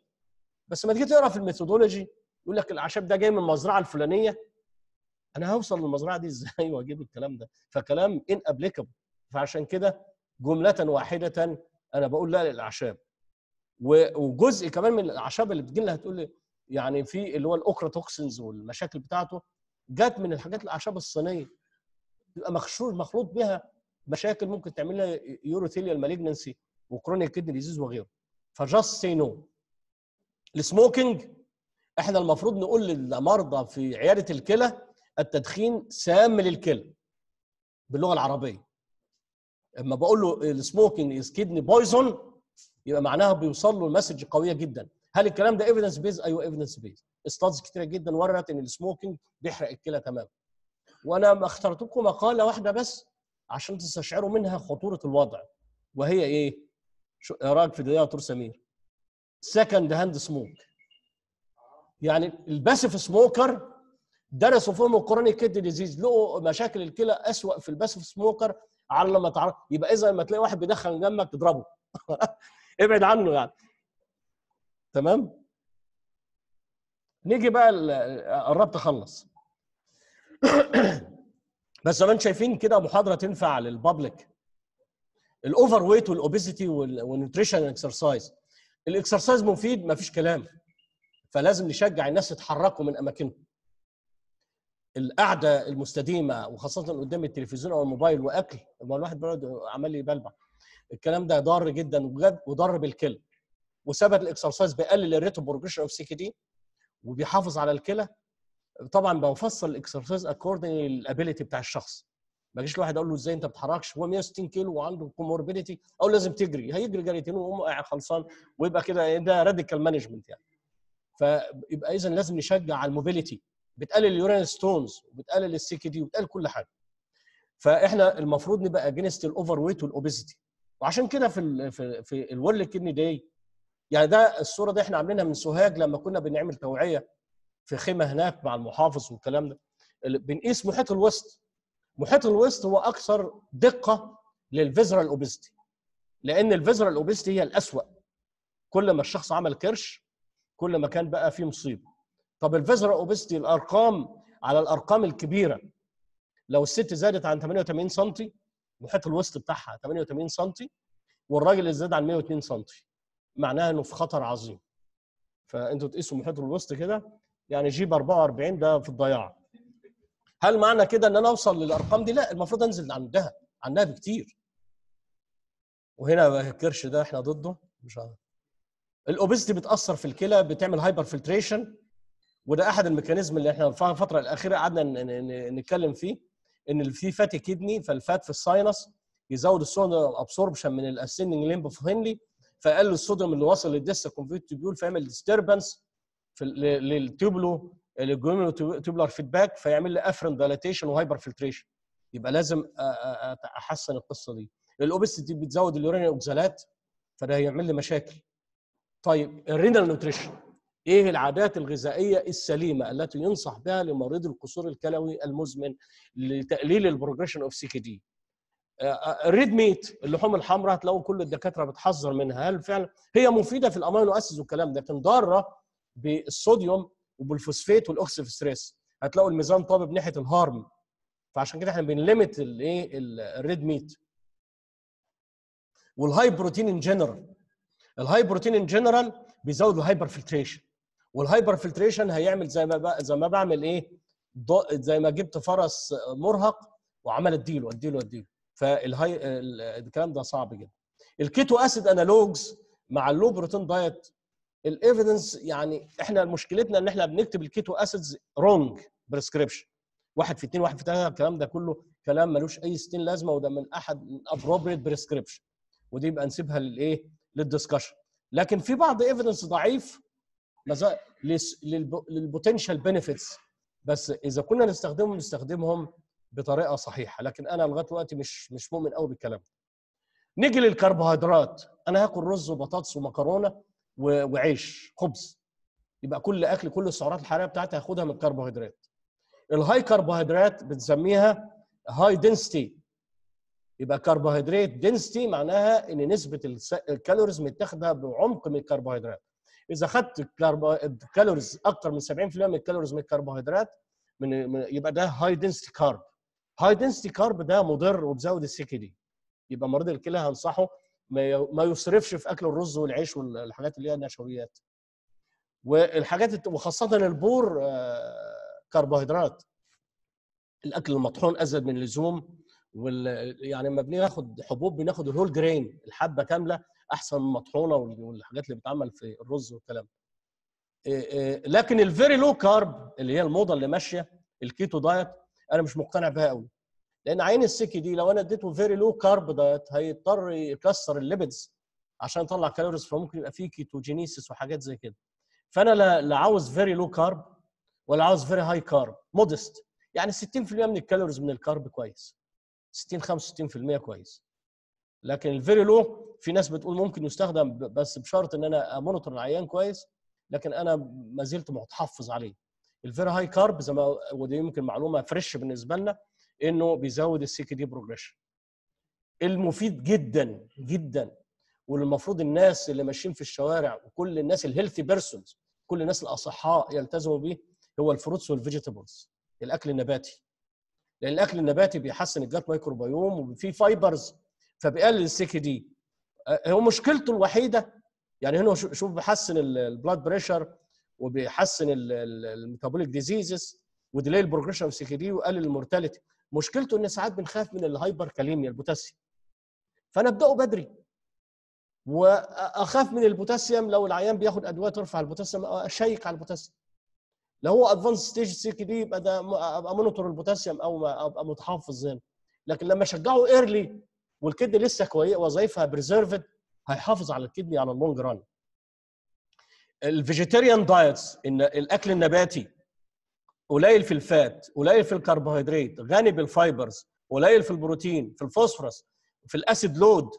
بس لما تيجي تقرا في الميثودولوجي يقول لك الاعشاب ده جاي من المزرعه الفلانيه انا هوصل للمزرعه دي ازاي واجيب الكلام ده فكلام ان ابليكابل فعشان كده جمله واحده انا بقول لا للاعشاب وجزء كمان من الاعشاب اللي بتجي لها هتقول لي يعني في اللي هو الاوكرا توكسنز والمشاكل بتاعته جت من الحاجات الاعشاب الصينيه تبقى مخشور مخلوط بها مشاكل ممكن تعمل لها يوروثيليا مالجنسي وكرونيك كدني ديزيز وغيره فجاست سي نو السموكينج احنا المفروض نقول للمرضى في عياده الكلى التدخين سام للكل باللغه العربيه اما بقول له السموكينج از كدني بويزون يبقى معناها بيوصل له المسج قويه جدا هل الكلام ده ايفيدنس بيز ايوه ايفيدنس بيز استادز كتيره جدا ورت ان السموكينج بيحرق الكلى تماما وانا ما اخترت لكم مقاله واحده بس عشان تستشعروا منها خطوره الوضع وهي ايه, إيه رايك في دكتور سمير سكند هاند سموك يعني الباسف سموكر درسوا فهم القران كيد ديزيز لقوا مشاكل الكلى اسوء في الباسف سموكر على ما تعرف يبقى اذا لما تلاقي واحد بيدخن جنبك اضربه ابعد عنه يعني تمام نيجي بقى قربت اخلص بس زمان شايفين كده محاضره تنفع للبابليك الاوفر ويت والاوبيزيتي والنيوتريشن اكسرسايز الاكسرسايز مفيد مفيش كلام فلازم نشجع الناس يتحركوا من اماكنهم القعده المستديمه وخاصه قدام التلفزيون او الموبايل واكل ما الواحد بيقعد عمال يبلبع الكلام ده ضار جدا بجد وضر بالكلى وسبب الاكسرسايز بيقلل الريت بروجريشن اوف سي كي دي وبيحافظ على الكلى طبعا بفصل الاكسرسايز اكوردنج للابيليتي بتاع الشخص ما جيش لواحد اقول له ازاي انت ما بتتحركش هو 160 كيلو وعنده كوموربيديتي او لازم تجري هيجري جريتين ويقوم قاعد خلصان ويبقى كده إيه؟ ده راديكال مانجمنت يعني فيبقى اذا لازم نشجع على الموبيليتي بتقلل اليورين ستونز وبتقلل السي كي دي وبتقلل كل حاجه فاحنا المفروض نبقى اجينست الاوفر ويت والاوبيزيتي وعشان كده في الـ في, في الورلد كدني داي يعني ده الصوره دي احنا عاملينها من سوهاج لما كنا بنعمل توعيه في خيمه هناك مع المحافظ والكلام ده بنقيس محيط الوسط محيط الوسط هو اكثر دقه للفيزرال اوبيزيتي لان الفيزرال اوبيزيتي هي الاسوأ كل ما الشخص عمل كرش كل ما كان بقى فيه مصيبه طب الفيزرا اوبستي الارقام على الارقام الكبيره لو الست زادت عن 88 سم محيط الوسط بتاعها 88 سم والراجل زاد عن 102 سم معناها انه في خطر عظيم فانتوا تقيسوا محيط الوسط كده يعني جيب 44 ده في الضياع هل معنى كده ان انا اوصل للارقام دي لا المفروض انزل عندها عندها بكتير وهنا الكرش ده احنا ضده مش عارف الاوبستي بتاثر في الكلى بتعمل هايبر فلتريشن وده احد الميكانيزم اللي احنا في الفتره الاخيره قعدنا نتكلم فيه ان في فاتي كدني فالفات في الساينس يزود الصوديوم ابسوربشن من الاسيننج ليمب هنلي فيقلل الصوديوم اللي واصل للديستا كونفيوتيبيول فيعمل ديستربنس في للتوبلو الجلوميرو فيدباك فيعمل لي افرن دايليتيشن وهايبر فلتريشن يبقى لازم احسن القصه دي الاوبستي بتزود اليورين اوكزالات فده هيعمل لي مشاكل طيب الرينال نوتريشن ايه العادات الغذائيه السليمه التي ينصح بها لمريض القصور الكلوي المزمن لتقليل البروجريشن اوف سي كي دي الريد آه، آه، ميت اللحوم الحمراء هتلاقوا كل الدكاتره بتحذر منها هل فعلا هي مفيده في الامينو اسيدز والكلام ده لكن ضاره بالصوديوم وبالفوسفيت والاكسيف ستريس هتلاقوا الميزان طابب ناحيه الهارم فعشان كده احنا بنليمت الايه الريد ميت والهاي بروتين ان جنرال الهاي بروتين ان جنرال بيزود الهايبر فلتريشن والهايبر فلتريشن هيعمل زي ما زي ما بعمل ايه زي ما جبت فرس مرهق وعمال اديله اديله اديله فالهاي الكلام ده صعب جدا الكيتو اسيد انالوجز مع اللو بروتين دايت الايفيدنس يعني احنا مشكلتنا ان احنا بنكتب الكيتو اسيدز رونج بريسكريبشن واحد في اثنين واحد في ثلاثه الكلام ده كله كلام ملوش اي ستين لازمه وده من احد من ابروبريت بريسكريبشن ودي يبقى نسيبها للايه للدسكشن لكن في بعض ايفيدنس ضعيف للبوتنشال بنفيتس بس اذا كنا نستخدمهم نستخدمهم بطريقه صحيحه لكن انا لغايه دلوقتي مش مش مؤمن قوي بالكلام نيجي للكربوهيدرات انا هاكل رز وبطاطس ومكرونه وعيش خبز يبقى كل اكل كل السعرات الحراريه بتاعتي هاخدها من الكربوهيدرات الهاي كربوهيدرات بنسميها هاي دنسيتي يبقى كربوهيدرات دنسيتي معناها ان نسبه الكالوريز متاخده بعمق من الكربوهيدرات اذا اخذت الكالوريز اكثر من 70% من الكالوريز من الكربوهيدرات من يبقى ده هاي دنسيتي كارب هاي دنسيتي كارب ده مضر وبزود السكري يبقى مريض الكلى هنصحه ما يصرفش في اكل الرز والعيش والحاجات اللي هي النشويات والحاجات وخاصه البور آه، كربوهيدرات الاكل المطحون ازيد من اللزوم وال يعني لما بناخد حبوب بناخد الهول جرين الحبه كامله احسن مطحونه والحاجات اللي بتعمل في الرز والكلام لكن الفيري لو كارب اللي هي الموضه اللي ماشيه الكيتو دايت انا مش مقتنع بها قوي لان عين السكي دي لو انا اديته فيري لو كارب دايت هيضطر يكسر الليبيدز عشان يطلع كالوريز فممكن يبقى فيه كيتوجينيسيس وحاجات زي كده فانا لا, عاوز فيري لو كارب ولا عاوز فيري هاي كارب مودست يعني 60% من الكالوريز من الكارب كويس 60 65% كويس لكن الفيري لو في ناس بتقول ممكن يستخدم بس بشرط ان انا مونيتور العيان كويس لكن انا ما زلت متحفظ عليه الفيري هاي كارب زي ما ودي يمكن معلومه فريش بالنسبه لنا انه بيزود السي كي دي بروجريشن المفيد جدا جدا واللي المفروض الناس اللي ماشيين في الشوارع وكل الناس الهيلثي بيرسونز كل الناس الاصحاء يلتزموا بيه هو الفروتس والفيجيتابلز الاكل النباتي لان الاكل النباتي بيحسن الجات مايكروبيوم وفي فايبرز فبيقلل السي دي أه، هو مشكلته الوحيده يعني هنا شوف بيحسن البلاد بريشر وبيحسن الميتابوليك ديزيزز وديلي البروجريشن اوف سي دي وقلل المورتاليتي مشكلته ان ساعات بنخاف من الهايبر كاليميا البوتاسيوم فانا ابداه بدري واخاف من البوتاسيوم لو العيان بياخد ادويه ترفع البوتاسيوم اشيك على البوتاسيوم لو هو ادفانس ستيج سي كي دي يبقى ده ابقى مونيتور البوتاسيوم او ابقى متحفظ هنا لكن لما اشجعه ايرلي والكدني لسه كويس وظائفها بريزرفد هيحافظ على الكدني على اللونج ران الفيجيتيريان دايتس ان الاكل النباتي قليل في الفات قليل في الكربوهيدرات غني بالفايبرز قليل في البروتين في الفوسفورس في الاسيد لود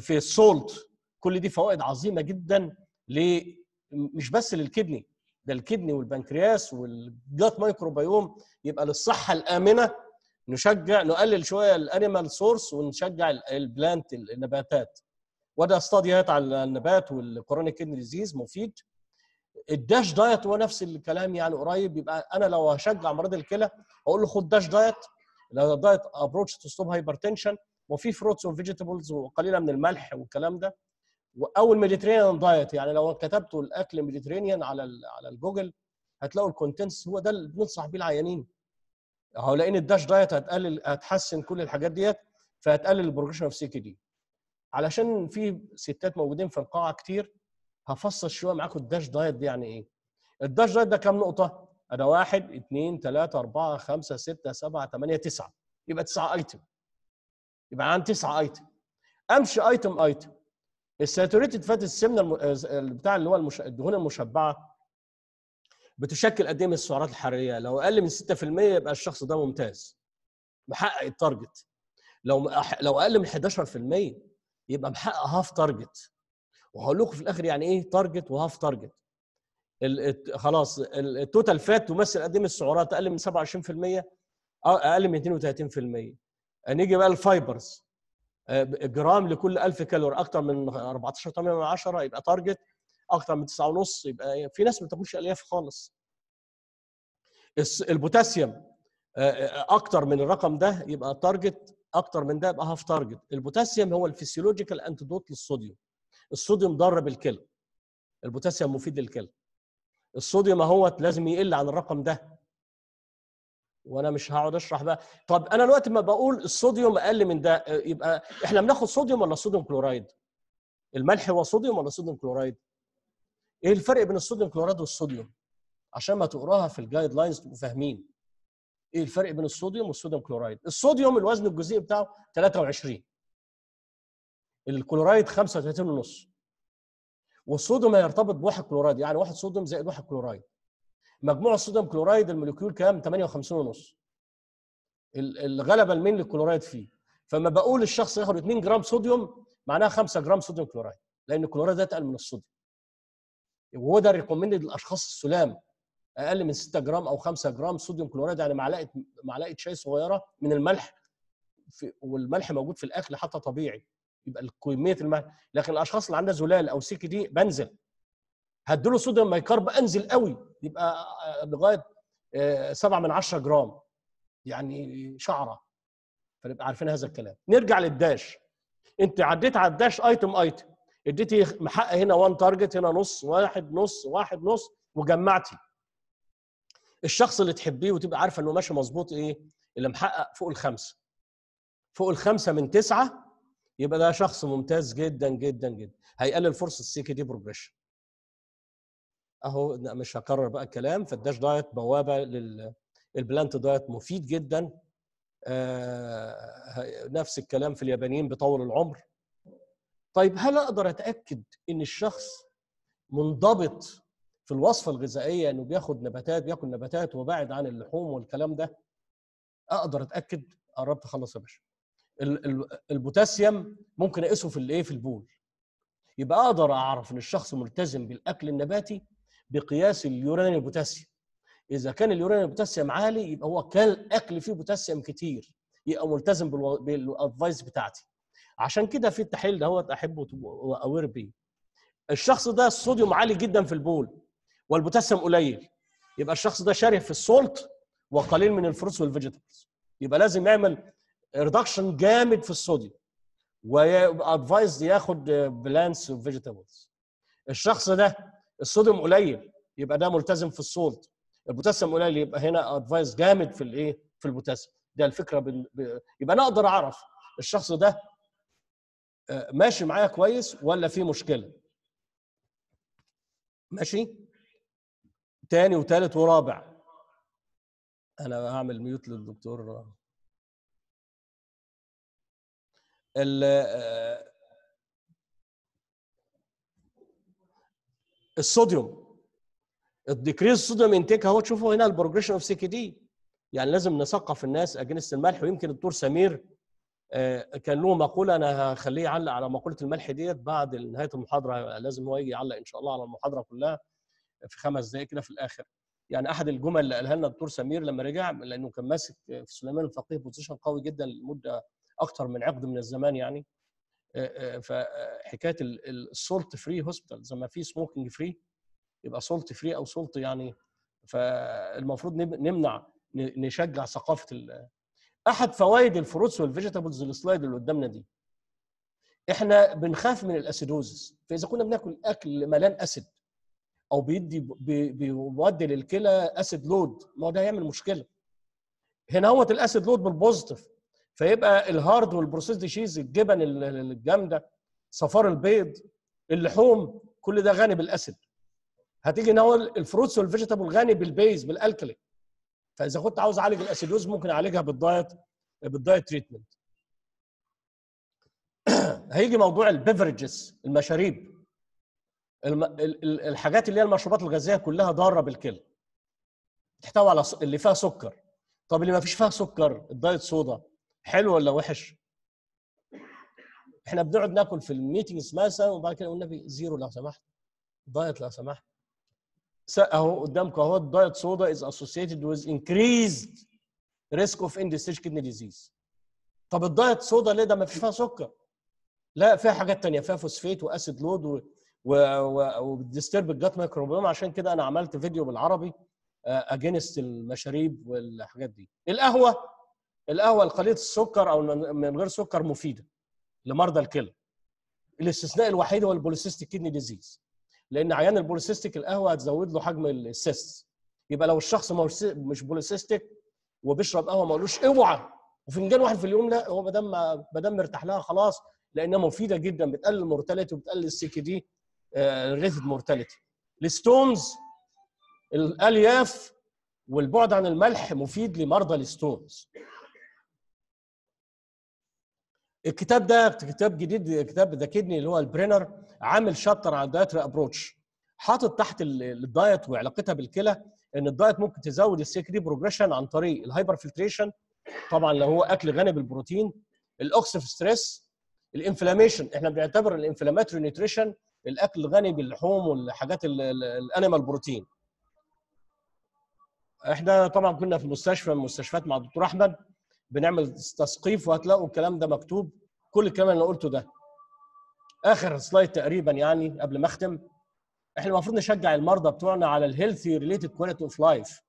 في السولت كل دي فوائد عظيمه جدا ل مش بس للكدني ده الكدني والبنكرياس والجات مايكروبيوم يبقى للصحه الامنه نشجع نقلل شويه الانيمال سورس ونشجع البلانت النباتات وده استاديات على النبات والكورونيك كيدني ديزيز مفيد الداش دايت هو نفس الكلام يعني قريب يبقى انا لو هشجع مريض الكلى اقول له خد داش دايت دايت ابروتش تو ستوب هايبرتنشن وفي فروتس وفيجيتابلز وقليله من الملح والكلام ده او الميديترينيان دايت يعني لو كتبتوا الاكل ميديترينيان على على الجوجل هتلاقوا الكونتنتس هو ده اللي بننصح بيه العيانين اهو لان الداش دايت هتقلل هتحسن كل الحاجات ديت فهتقلل البروجريشن اوف سي كي دي علشان في ستات موجودين في القاعه كتير هفصل شويه معاكم الداش دايت دي يعني ايه الداش دايت ده كام نقطه انا 1 2 3 4 5 6 7 8 9 يبقى 9 ايتم يبقى عندي 9 ايتم امشي ايتم ايتم الساتوريتد فات السمنه آه، بتاع اللي هو الدهون المشبعه بتشكل قد ايه من السعرات الحراريه لو اقل من 6% يبقى الشخص ده ممتاز محقق التارجت لو لو اقل من 11% يبقى محقق هاف تارجت وهقول لكم في الاخر يعني ايه تارجت وهاف تارجت خلاص التوتال فات تمثل قد ايه من السعرات اقل من 27% آه، اقل من 32% آه، نيجي بقى الفايبرز آه، جرام لكل 1000 كالوري اكتر من 14 8 من 10 يبقى تارجت اكتر من 9 ونص يبقى إيه، في ناس ما بتاكلش الياف خالص البوتاسيوم اكتر من الرقم ده يبقى تارجت اكتر من ده يبقى هاف تارجت البوتاسيوم هو الفسيولوجيكال انتيدوت للصوديوم الصوديوم ضرب الكلى البوتاسيوم مفيد للكلى الصوديوم اهوت لازم يقل عن الرقم ده وانا مش هقعد اشرح بقى طب انا الوقت ما بقول الصوديوم اقل من ده يبقى احنا بناخد صوديوم ولا صوديوم كلورايد الملح هو صوديوم ولا صوديوم كلورايد ايه الفرق بين الصوديوم كلوريد والصوديوم عشان ما تقراها في الجايد لاينز تبقوا فاهمين ايه الفرق بين الصوديوم والصوديوم كلورايد الصوديوم الوزن الجزيئي بتاعه 23 الكلورايد 35 ونص والصوديوم هيرتبط بواحد كلورايد يعني واحد صوديوم زائد واحد كلورايد مجموع الصوديوم كلورايد الموليكيول كام 58 ونص الغلبه المين للكلورايد فيه فما بقول الشخص ياخد 2 جرام صوديوم معناها 5 جرام صوديوم كلورايد لان الكلورايد ده اتقل من الصوديوم وهو ده ريكومندد للاشخاص السلام اقل من 6 جرام او 5 جرام صوديوم كلوريد يعني معلقه معلقه شاي صغيره من الملح في والملح موجود في الاكل حتى طبيعي يبقى كميه الملح لكن الاشخاص اللي عندها زلال او سيكي دي بنزل هديله صوديوم بايكارب انزل قوي يبقى آه، لغايه 7 آه، من 10 جرام يعني شعره فنبقى عارفين هذا الكلام نرجع للداش انت عديت على الداش ايتم ايتم اديتي حق هنا 1 تارجت هنا نص واحد نص واحد نص وجمعتي الشخص اللي تحبيه وتبقى عارفه انه ماشي مظبوط ايه اللي محقق فوق الخمسه فوق الخمسه من تسعه يبقى ده شخص ممتاز جدا جدا جدا هيقلل فرصه السي كي دي بروجريشن اهو مش هكرر بقى الكلام فالداش دايت بوابه للبلانت دايت مفيد جدا آه نفس الكلام في اليابانيين بيطول العمر طيب هل اقدر اتاكد ان الشخص منضبط في الوصفه الغذائيه انه بياخد نباتات بياكل نباتات وبعد عن اللحوم والكلام ده اقدر اتاكد قربت اخلص يا باشا البوتاسيوم ممكن اقيسه في الايه في البول يبقى اقدر اعرف ان الشخص ملتزم بالاكل النباتي بقياس اليوراني البوتاسيوم اذا كان اليوراني البوتاسيوم عالي يبقى هو كان اكل فيه بوتاسيوم كتير يبقى ملتزم بالادفايس بتاعتي عشان كده في التحليل دهوت احبه واوير بيه الشخص ده الصوديوم عالي جدا في البول والبوتاسيوم قليل يبقى الشخص ده شره في السولت وقليل من الفروتس والفيجيتابلز يبقى لازم يعمل ريدكشن جامد في الصوديوم وادفايز ياخد بلانس وفيجيتابلز الشخص ده الصوديوم قليل يبقى ده ملتزم في السولت البوتاسيوم قليل يبقى هنا ادفايز جامد في الايه في البوتاسيوم ده الفكره بال... ب... يبقى انا اقدر اعرف الشخص ده آه، ماشي معايا كويس ولا في مشكله ماشي تاني وتالت ورابع انا هعمل ميوت للدكتور آه، الصوديوم الديكريز الصوديوم انتيك اهو تشوفوا هنا البروجريشن اوف سي كي دي يعني لازم نثقف الناس اجنس الملح ويمكن الدكتور سمير آه، كان له مقوله انا هخليه يعلق على مقوله الملح ديت بعد نهايه المحاضره لازم هو يجي يعلق ان شاء الله على المحاضره كلها في خمس دقائق كده في الاخر يعني احد الجمل اللي قالها لنا الدكتور سمير لما رجع لانه كان ماسك في سليمان الفقيه بوزيشن قوي جدا لمده اكثر من عقد من الزمان يعني آه، آه، فحكايه السولت فري هوسبيتال زي ما في سموكينج فري يبقى سولت فري او سولت يعني فالمفروض نمنع نشجع ثقافه احد فوائد الفروتس والفيجيتابلز السلايد اللي قدامنا دي احنا بنخاف من الاسيدوزس فاذا كنا بناكل اكل ملان اسيد او بيدي بيودي للكلى اسيد لود ما هو ده هيعمل مشكله هنا هو الاسيد لود بالبوزيتيف فيبقى الهارد والبروسيس شيز الجبن الجامده صفار البيض اللحوم كل ده غني بالاسيد هتيجي نقول الفروتس والفيجيتابل غني بالبيز بالالكلي فاذا كنت عاوز اعالج الاسيدوز ممكن اعالجها بالدايت بالدايت تريتمنت هيجي موضوع البيفرجز المشاريب الحاجات اللي هي المشروبات الغازيه كلها ضاره بالكلى بتحتوي على اللي فيها سكر طب اللي ما فيش فيها سكر الدايت صودا حلو ولا وحش احنا بنقعد ناكل في الميتنجز مثلا وبعد كده قلنا في زيرو لو سمحت دايت لو سمحت اهو قدامكم اهو الدايت سودا از اسوسييتد ويز انكريزد ريسك اوف end كدني ديزيز طب الدايت سودا ليه ده ما فيش فيها سكر لا فيها حاجات ثانيه فيها فوسفيت واسيد لود و... و... و... الجات مايكروبيوم عشان كده انا عملت فيديو بالعربي اجينست آه، المشاريب والحاجات دي القهوه القهوه القليله السكر او من غير سكر مفيده لمرضى الكلى الاستثناء الوحيد هو البوليسيستيك كيدني ديزيز لان عيان البوليسيستيك القهوه هتزود له حجم السيست يبقى لو الشخص مش بوليسيستيك وبيشرب قهوه ما قالوش اوعى وفنجان واحد في اليوم لا هو ما دام ما دام مرتاح لها خلاص لانها مفيده جدا بتقلل المورتاليتي وبتقلل السي كي دي آه، ريثد مورتاليتي الستونز الالياف والبعد عن الملح مفيد لمرضى الستونز الكتاب ده كتاب جديد كتاب ذا كيدني اللي هو البرينر عامل شابتر عن الدايت ابروتش حاطط تحت الدايت وعلاقتها بالكلى ان الدايت ممكن تزود دي بروجريشن عن طريق الهايبر فلتريشن طبعا لو هو اكل غني بالبروتين الاوكسف ستريس الانفلاميشن احنا بنعتبر الانفلاماتوري نيوتريشن الاكل الغني باللحوم والحاجات الانيمال بروتين احنا طبعا كنا في مستشفى من المستشفيات مع الدكتور احمد بنعمل تثقيف وهتلاقوا الكلام ده مكتوب كل الكلام اللي انا قلته ده اخر سلايد تقريبا يعني قبل ما اختم احنا المفروض نشجع المرضى بتوعنا على الهيلثي ريليتد كواليتي اوف لايف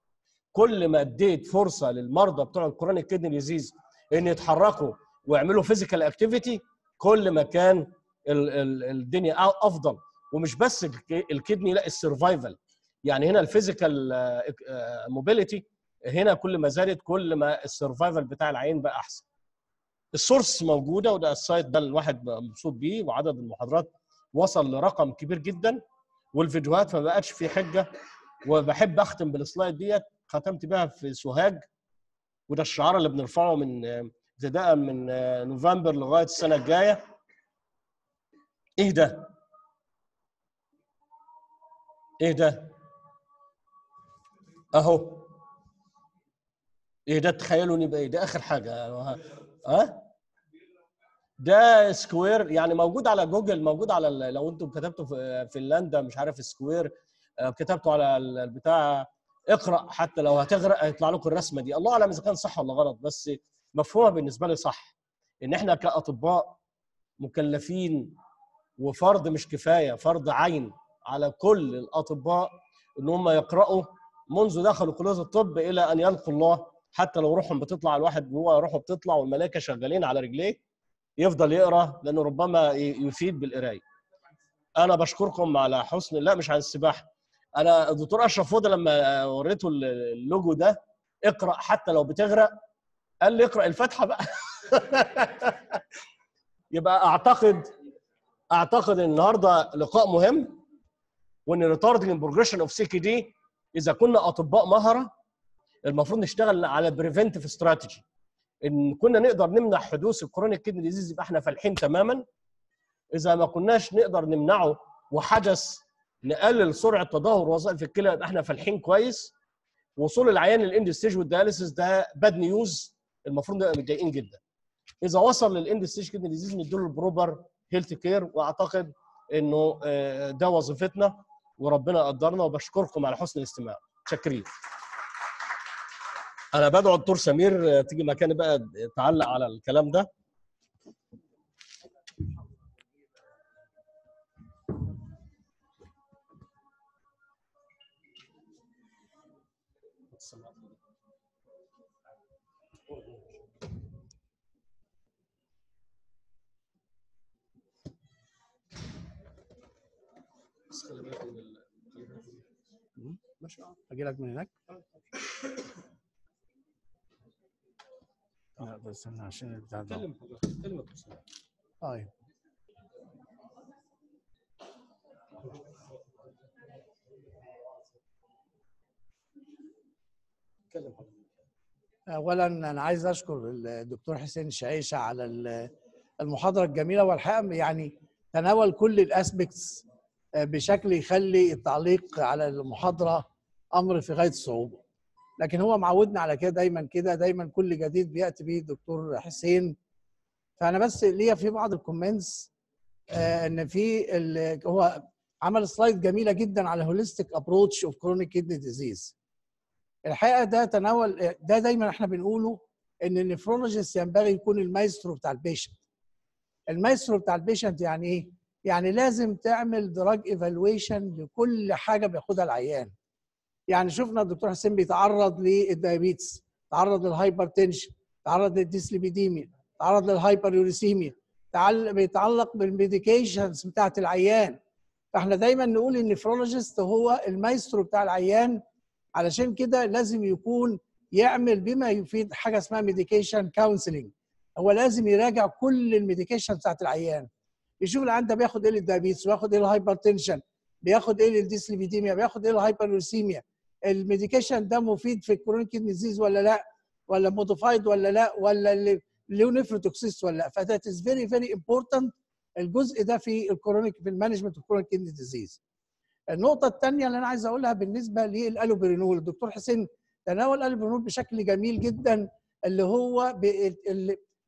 كل ما اديت فرصه للمرضى بتوع الكرونيك كيدني ديزيز ان يتحركوا ويعملوا فيزيكال اكتيفيتي كل ما كان ال ال الدنيا افضل ومش بس الكدني لا السرفايفل يعني هنا الفيزيكال آه، موبيليتي آه، هنا كل ما زادت كل ما السرفايفل بتاع العين بقى احسن السورس موجوده وده السايت ده الواحد مبسوط بيه وعدد المحاضرات وصل لرقم كبير جدا والفيديوهات ما بقتش في حجه وبحب اختم بالسلايد ديت ختمت بيها في سوهاج وده الشعار اللي بنرفعه من ابتداء من نوفمبر لغايه السنه الجايه ايه ده؟ ايه ده؟ اهو ايه ده تخيلوني بايه ده اخر حاجه ها آه،, أه؟ ده سكوير يعني موجود على جوجل موجود على لو انتم كتبتوا في فنلندا مش عارف سكوير آه، كتبتوا على البتاع اقرا حتى لو هتغرق هيطلع لكم الرسمه دي الله اعلم اذا كان صح ولا غلط بس مفهومها بالنسبه لي صح ان احنا كاطباء مكلفين وفرض مش كفايه فرض عين على كل الاطباء ان هم يقراوا منذ دخلوا كليه الطب الى ان يلقوا الله حتى لو روحهم بتطلع الواحد جوه روحه بتطلع والملائكه شغالين على رجليه يفضل يقرا لانه ربما يفيد بالقرايه. انا بشكركم على حسن لا مش عن السباحه. انا الدكتور اشرف هدى لما وريته اللوجو ده اقرا حتى لو بتغرق قال لي اقرا الفاتحه بقى. يبقى اعتقد اعتقد ان النهارده لقاء مهم وان ريتاردنج بروجريشن اوف سي كي دي اذا كنا اطباء مهره المفروض نشتغل على بريفنتيف استراتيجي ان كنا نقدر نمنع حدوث الكرونيك كيدني ديزيز يبقى احنا فالحين تماما اذا ما كناش نقدر نمنعه وحدث نقلل سرعه تدهور وظائف الكلى يبقى احنا فالحين كويس وصول العيان للاند ستيج والدياليسيس ده باد نيوز المفروض نبقى متضايقين جدا اذا وصل للاند ستيج كيدني ديزيز نديله البروبر هيلث كير واعتقد انه آه، ده وظيفتنا وربنا قدرنا وبشكركم على حسن الاستماع متشكرين انا بدعو الدكتور سمير تيجي مكاني بقى تعلق على الكلام ده ماشي اجي لك من هناك لا انا عشان تكلم حضرتك تكلم طيب تكلم اولا انا عايز اشكر الدكتور حسين شعيشه على المحاضره الجميله والحقيقه يعني تناول كل الاسبكتس آه، بشكل يخلي التعليق على المحاضره امر في غايه الصعوبه لكن هو معودنا على كده دايما كده دايما كل جديد بياتي بيه الدكتور حسين فانا بس ليا في بعض الكومنتس آه ان في هو عمل سلايد جميله جدا على هوليستيك ابروتش اوف كرونيك كيدني ديزيز الحقيقه ده تناول ده دايما احنا بنقوله ان النفرولوجيست ينبغي يكون المايسترو بتاع البيشنت المايسترو بتاع البيشنت يعني ايه يعني لازم تعمل دراج ايفالويشن لكل حاجه بياخدها العيان يعني شفنا الدكتور حسين بيتعرض للدايابيتس تعرض للهايبرتنشن تعرض للديسليبيديميا تعرض للهايبر يوريسيميا بيتعلق بالميديكيشنز بتاعت العيان فاحنا دايما نقول النفرولوجيست هو المايسترو بتاع العيان علشان كده لازم يكون يعمل بما يفيد حاجه اسمها ميديكيشن كونسلنج هو لازم يراجع كل الميديكيشن بتاعت العيان يشوف العيان ده بياخد ايه للدايابيتس بياخد ايه للهايبرتنشن بياخد ايه للديسليبيديميا بياخد ايه للهايبر يوريسيميا الميديكيشن ده مفيد في الكرونيك ديزيز ولا لا ولا موديفايد ولا لا ولا اللي له ولا لا فذات از فيري فيري امبورتنت الجزء ده في الكرونيك في المانجمنت الكرونيك كدني ديزيز النقطة الثانية اللي أنا عايز أقولها بالنسبة للألوبرينول الدكتور حسين تناول الألوبرينول بشكل جميل جدا اللي هو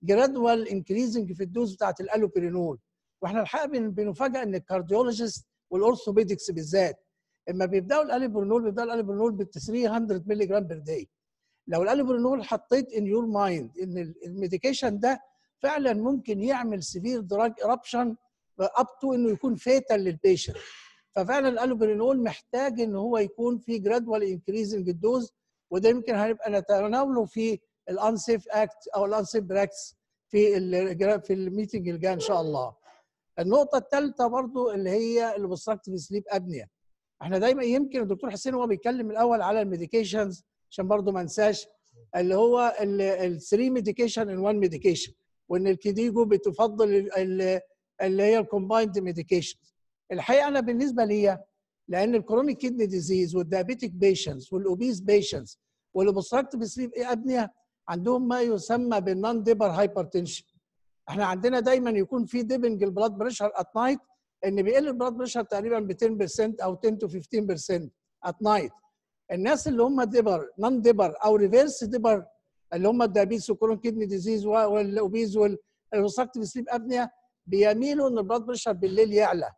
جرادوال انكريزنج في الدوز بتاعت الألوبرينول واحنا الحقيقة بنفاجأ إن الكارديولوجيست والأورثوبيدكس بالذات اما بيبداوا الاليبرنول بيبداوا الاليبرنول بال 300 مللي جرام بير داي لو الاليبرنول حطيت ان يور مايند ان الميديكيشن ده فعلا ممكن يعمل سيفير دراج ايربشن اب تو انه يكون فيتال للبيشنت ففعلا الالوبرينول محتاج ان هو يكون في جرادوال انكريزنج الدوز وده يمكن هنبقى نتناوله في الانسيف اكت او الانسيف براكس في في الميتنج الجاي ان شاء الله. النقطه الثالثه برضو اللي هي الاوبستراكتيف سليب ابنيه. احنا دايما يمكن الدكتور حسين هو بيتكلم الاول على الميديكيشنز عشان برضه ما انساش اللي هو الثري ميديكيشن ان وان ميديكيشن وان الكيديجو بتفضل اللي هي الكومبايند ميديكيشن الحقيقه انا بالنسبه ليا لان الكرونيك كدني ديزيز والديابيتيك بيشنتس والاوبيز بيشنتس والاوبستراكتيف سليب ابنيه عندهم ما يسمى بالنون ديبر هايبرتنشن احنا عندنا دايما يكون في ديبنج البلاد بريشر ات نايت ان بيقل البلاد بريشر تقريبا ب 10% او 10 to 15% ات نايت الناس اللي هم ديبر نون ديبر او ريفيرس ديبر اللي هم الدابيس وكرون كيدني ديزيز والاوبيز والريستركتيف سليب ابنيا بيميلوا ان البلاد بريشر بالليل يعلى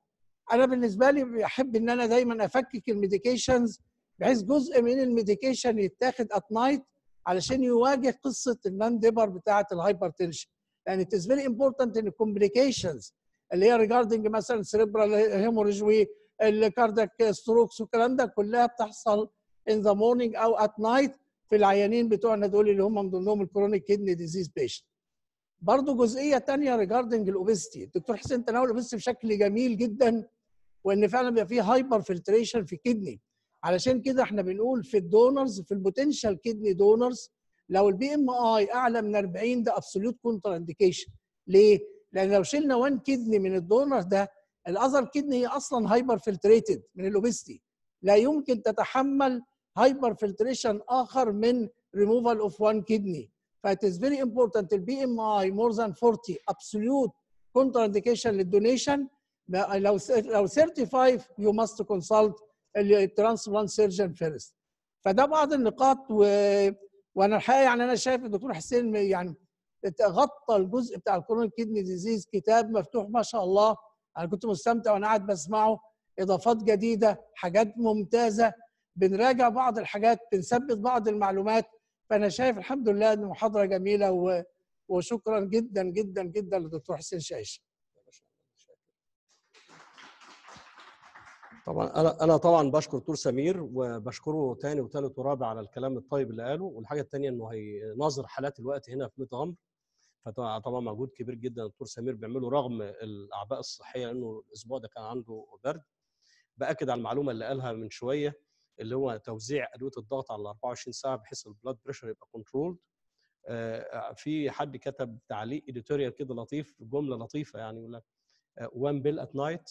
انا بالنسبه لي بحب ان انا دايما افكك الميديكيشنز بحيث جزء من الميديكيشن يتاخد ات نايت علشان يواجه قصه النان ديبر بتاعه الهايبرتنشن لان اتس فيري امبورتنت ان الكومبليكيشنز اللي هي ريجاردنج مثلا سريبرال هيموريج والكاردك ستروكس والكلام ده كلها بتحصل ان ذا مورنينج او ات نايت في العيانين بتوعنا دول اللي هم من ضمنهم الكرونيك كيدني ديزيز بيشنت برضه جزئيه ثانيه ريجاردنج الاوبستي، الدكتور حسين تناول الاوبستي بشكل جميل جدا وان فعلا بيبقى فيه هايبر فلتريشن في الكدني علشان كده احنا بنقول في الدونرز في البوتنشال كدني دونرز لو البي ام اي اعلى من 40 ده ابسوليوت كونتر انديكيشن ليه؟ لان لو شلنا 1 كدني من الدونر ده الاذر كدني هي اصلا هايبر فلتريتد من الاوبستي لا يمكن تتحمل هايبر فلتريشن اخر من ريموفال اوف 1 كدني فات از فيري امبورتنت البي ام اي مور ذان 40 ابسوليوت كونتر انديكيشن للدونيشن لو لو 35 يو ماست كونسلت الترانسبلانت سيرجن فيرست فده بعض النقاط و... وانا الحقيقه يعني انا شايف الدكتور حسين يعني غطى الجزء بتاع الكرون كيدني ديزيز كتاب مفتوح ما شاء الله انا كنت مستمتع وانا قاعد بسمعه اضافات جديده حاجات ممتازه بنراجع بعض الحاجات بنثبت بعض المعلومات فانا شايف الحمد لله ان محاضره جميله و... وشكرا جدا جدا جدا للدكتور حسين شايش طبعا انا انا طبعا بشكر دكتور سمير وبشكره تاني وتالت ورابع على الكلام الطيب اللي قاله والحاجه الثانيه انه هيناظر حالات الوقت هنا في بيت غمر فطبعا مجهود كبير جدا الدكتور سمير بيعمله رغم الاعباء الصحيه لانه الاسبوع ده كان عنده برد باكد على المعلومه اللي قالها من شويه اللي هو توزيع ادويه الضغط على 24 ساعه بحيث البلاد بريشر يبقى كنترولد آه، في حد كتب تعليق اديتوريال كده لطيف جمله لطيفه يعني يقول لك وان بيل ات نايت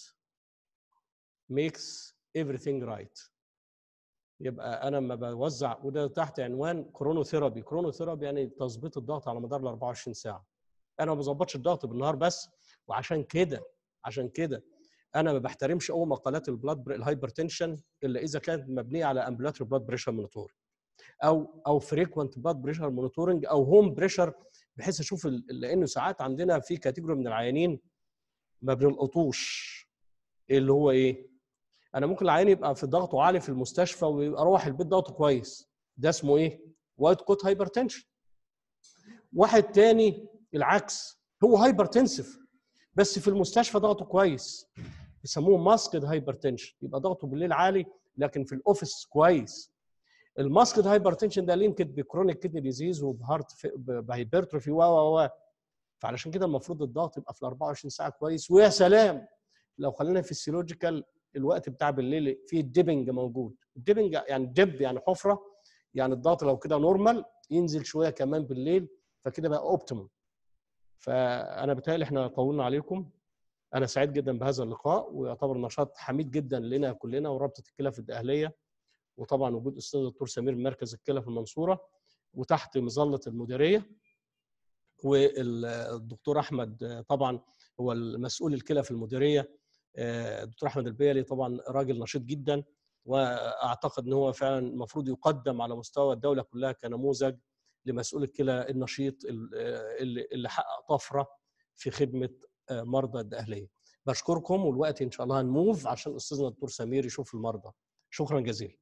ميكس everything right يبقى انا لما بوزع وده تحت عنوان كرونوثيرابي كرونوثيرابي يعني تظبيط الضغط على مدار ال 24 ساعه انا ما بظبطش الضغط بالنهار بس وعشان كده عشان كده انا ما بحترمش اول مقالات البلاد بر... الهايبرتنشن الا اذا كانت مبنيه على امبولاتوري بلاد بريشر مونيتور او او فريكوينت بلاد بريشر مونيتورنج او هوم بريشر بحيث اشوف ال... لانه ساعات عندنا في كاتيجوري من العيانين ما بنلقطوش اللي هو ايه انا ممكن العيان يبقى في ضغطه عالي في المستشفى ويبقى روح البيت ضغطه كويس ده اسمه ايه وايت كوت هايبرتنشن واحد تاني العكس هو هايبرتنسف بس في المستشفى ضغطه كويس بيسموه ماسكد هايبرتنشن يبقى ضغطه بالليل عالي لكن في الاوفيس كويس الماسكد هايبرتنشن ده لينكد بكرونيك كدني ديزيز وبهارت بهايبرتروفي و و و فعلشان كده المفروض الضغط يبقى في ال 24 ساعه كويس ويا سلام لو خلينا فيسيولوجيكال الوقت بتاع بالليل فيه الديبنج موجود الديبنج يعني دب يعني حفره يعني الضغط لو كده نورمال ينزل شويه كمان بالليل فكده بقى اوبتيمم فانا بتهيألي احنا طولنا عليكم انا سعيد جدا بهذا اللقاء ويعتبر نشاط حميد جدا لنا كلنا ورابطه الكلى في الاهليه وطبعا وجود استاذ الدكتور سمير مركز الكلى في المنصوره وتحت مظله المديريه والدكتور احمد طبعا هو المسؤول الكلى في المديريه آه، دكتور احمد البيلي طبعا راجل نشيط جدا واعتقد ان هو فعلا المفروض يقدم على مستوى الدوله كلها كنموذج لمسؤول الكلى النشيط آه، اللي حقق طفره في خدمه آه، مرضى الدقهليه. بشكركم والوقت ان شاء الله هنموف عشان استاذنا الدكتور سمير يشوف المرضى. شكرا جزيلا.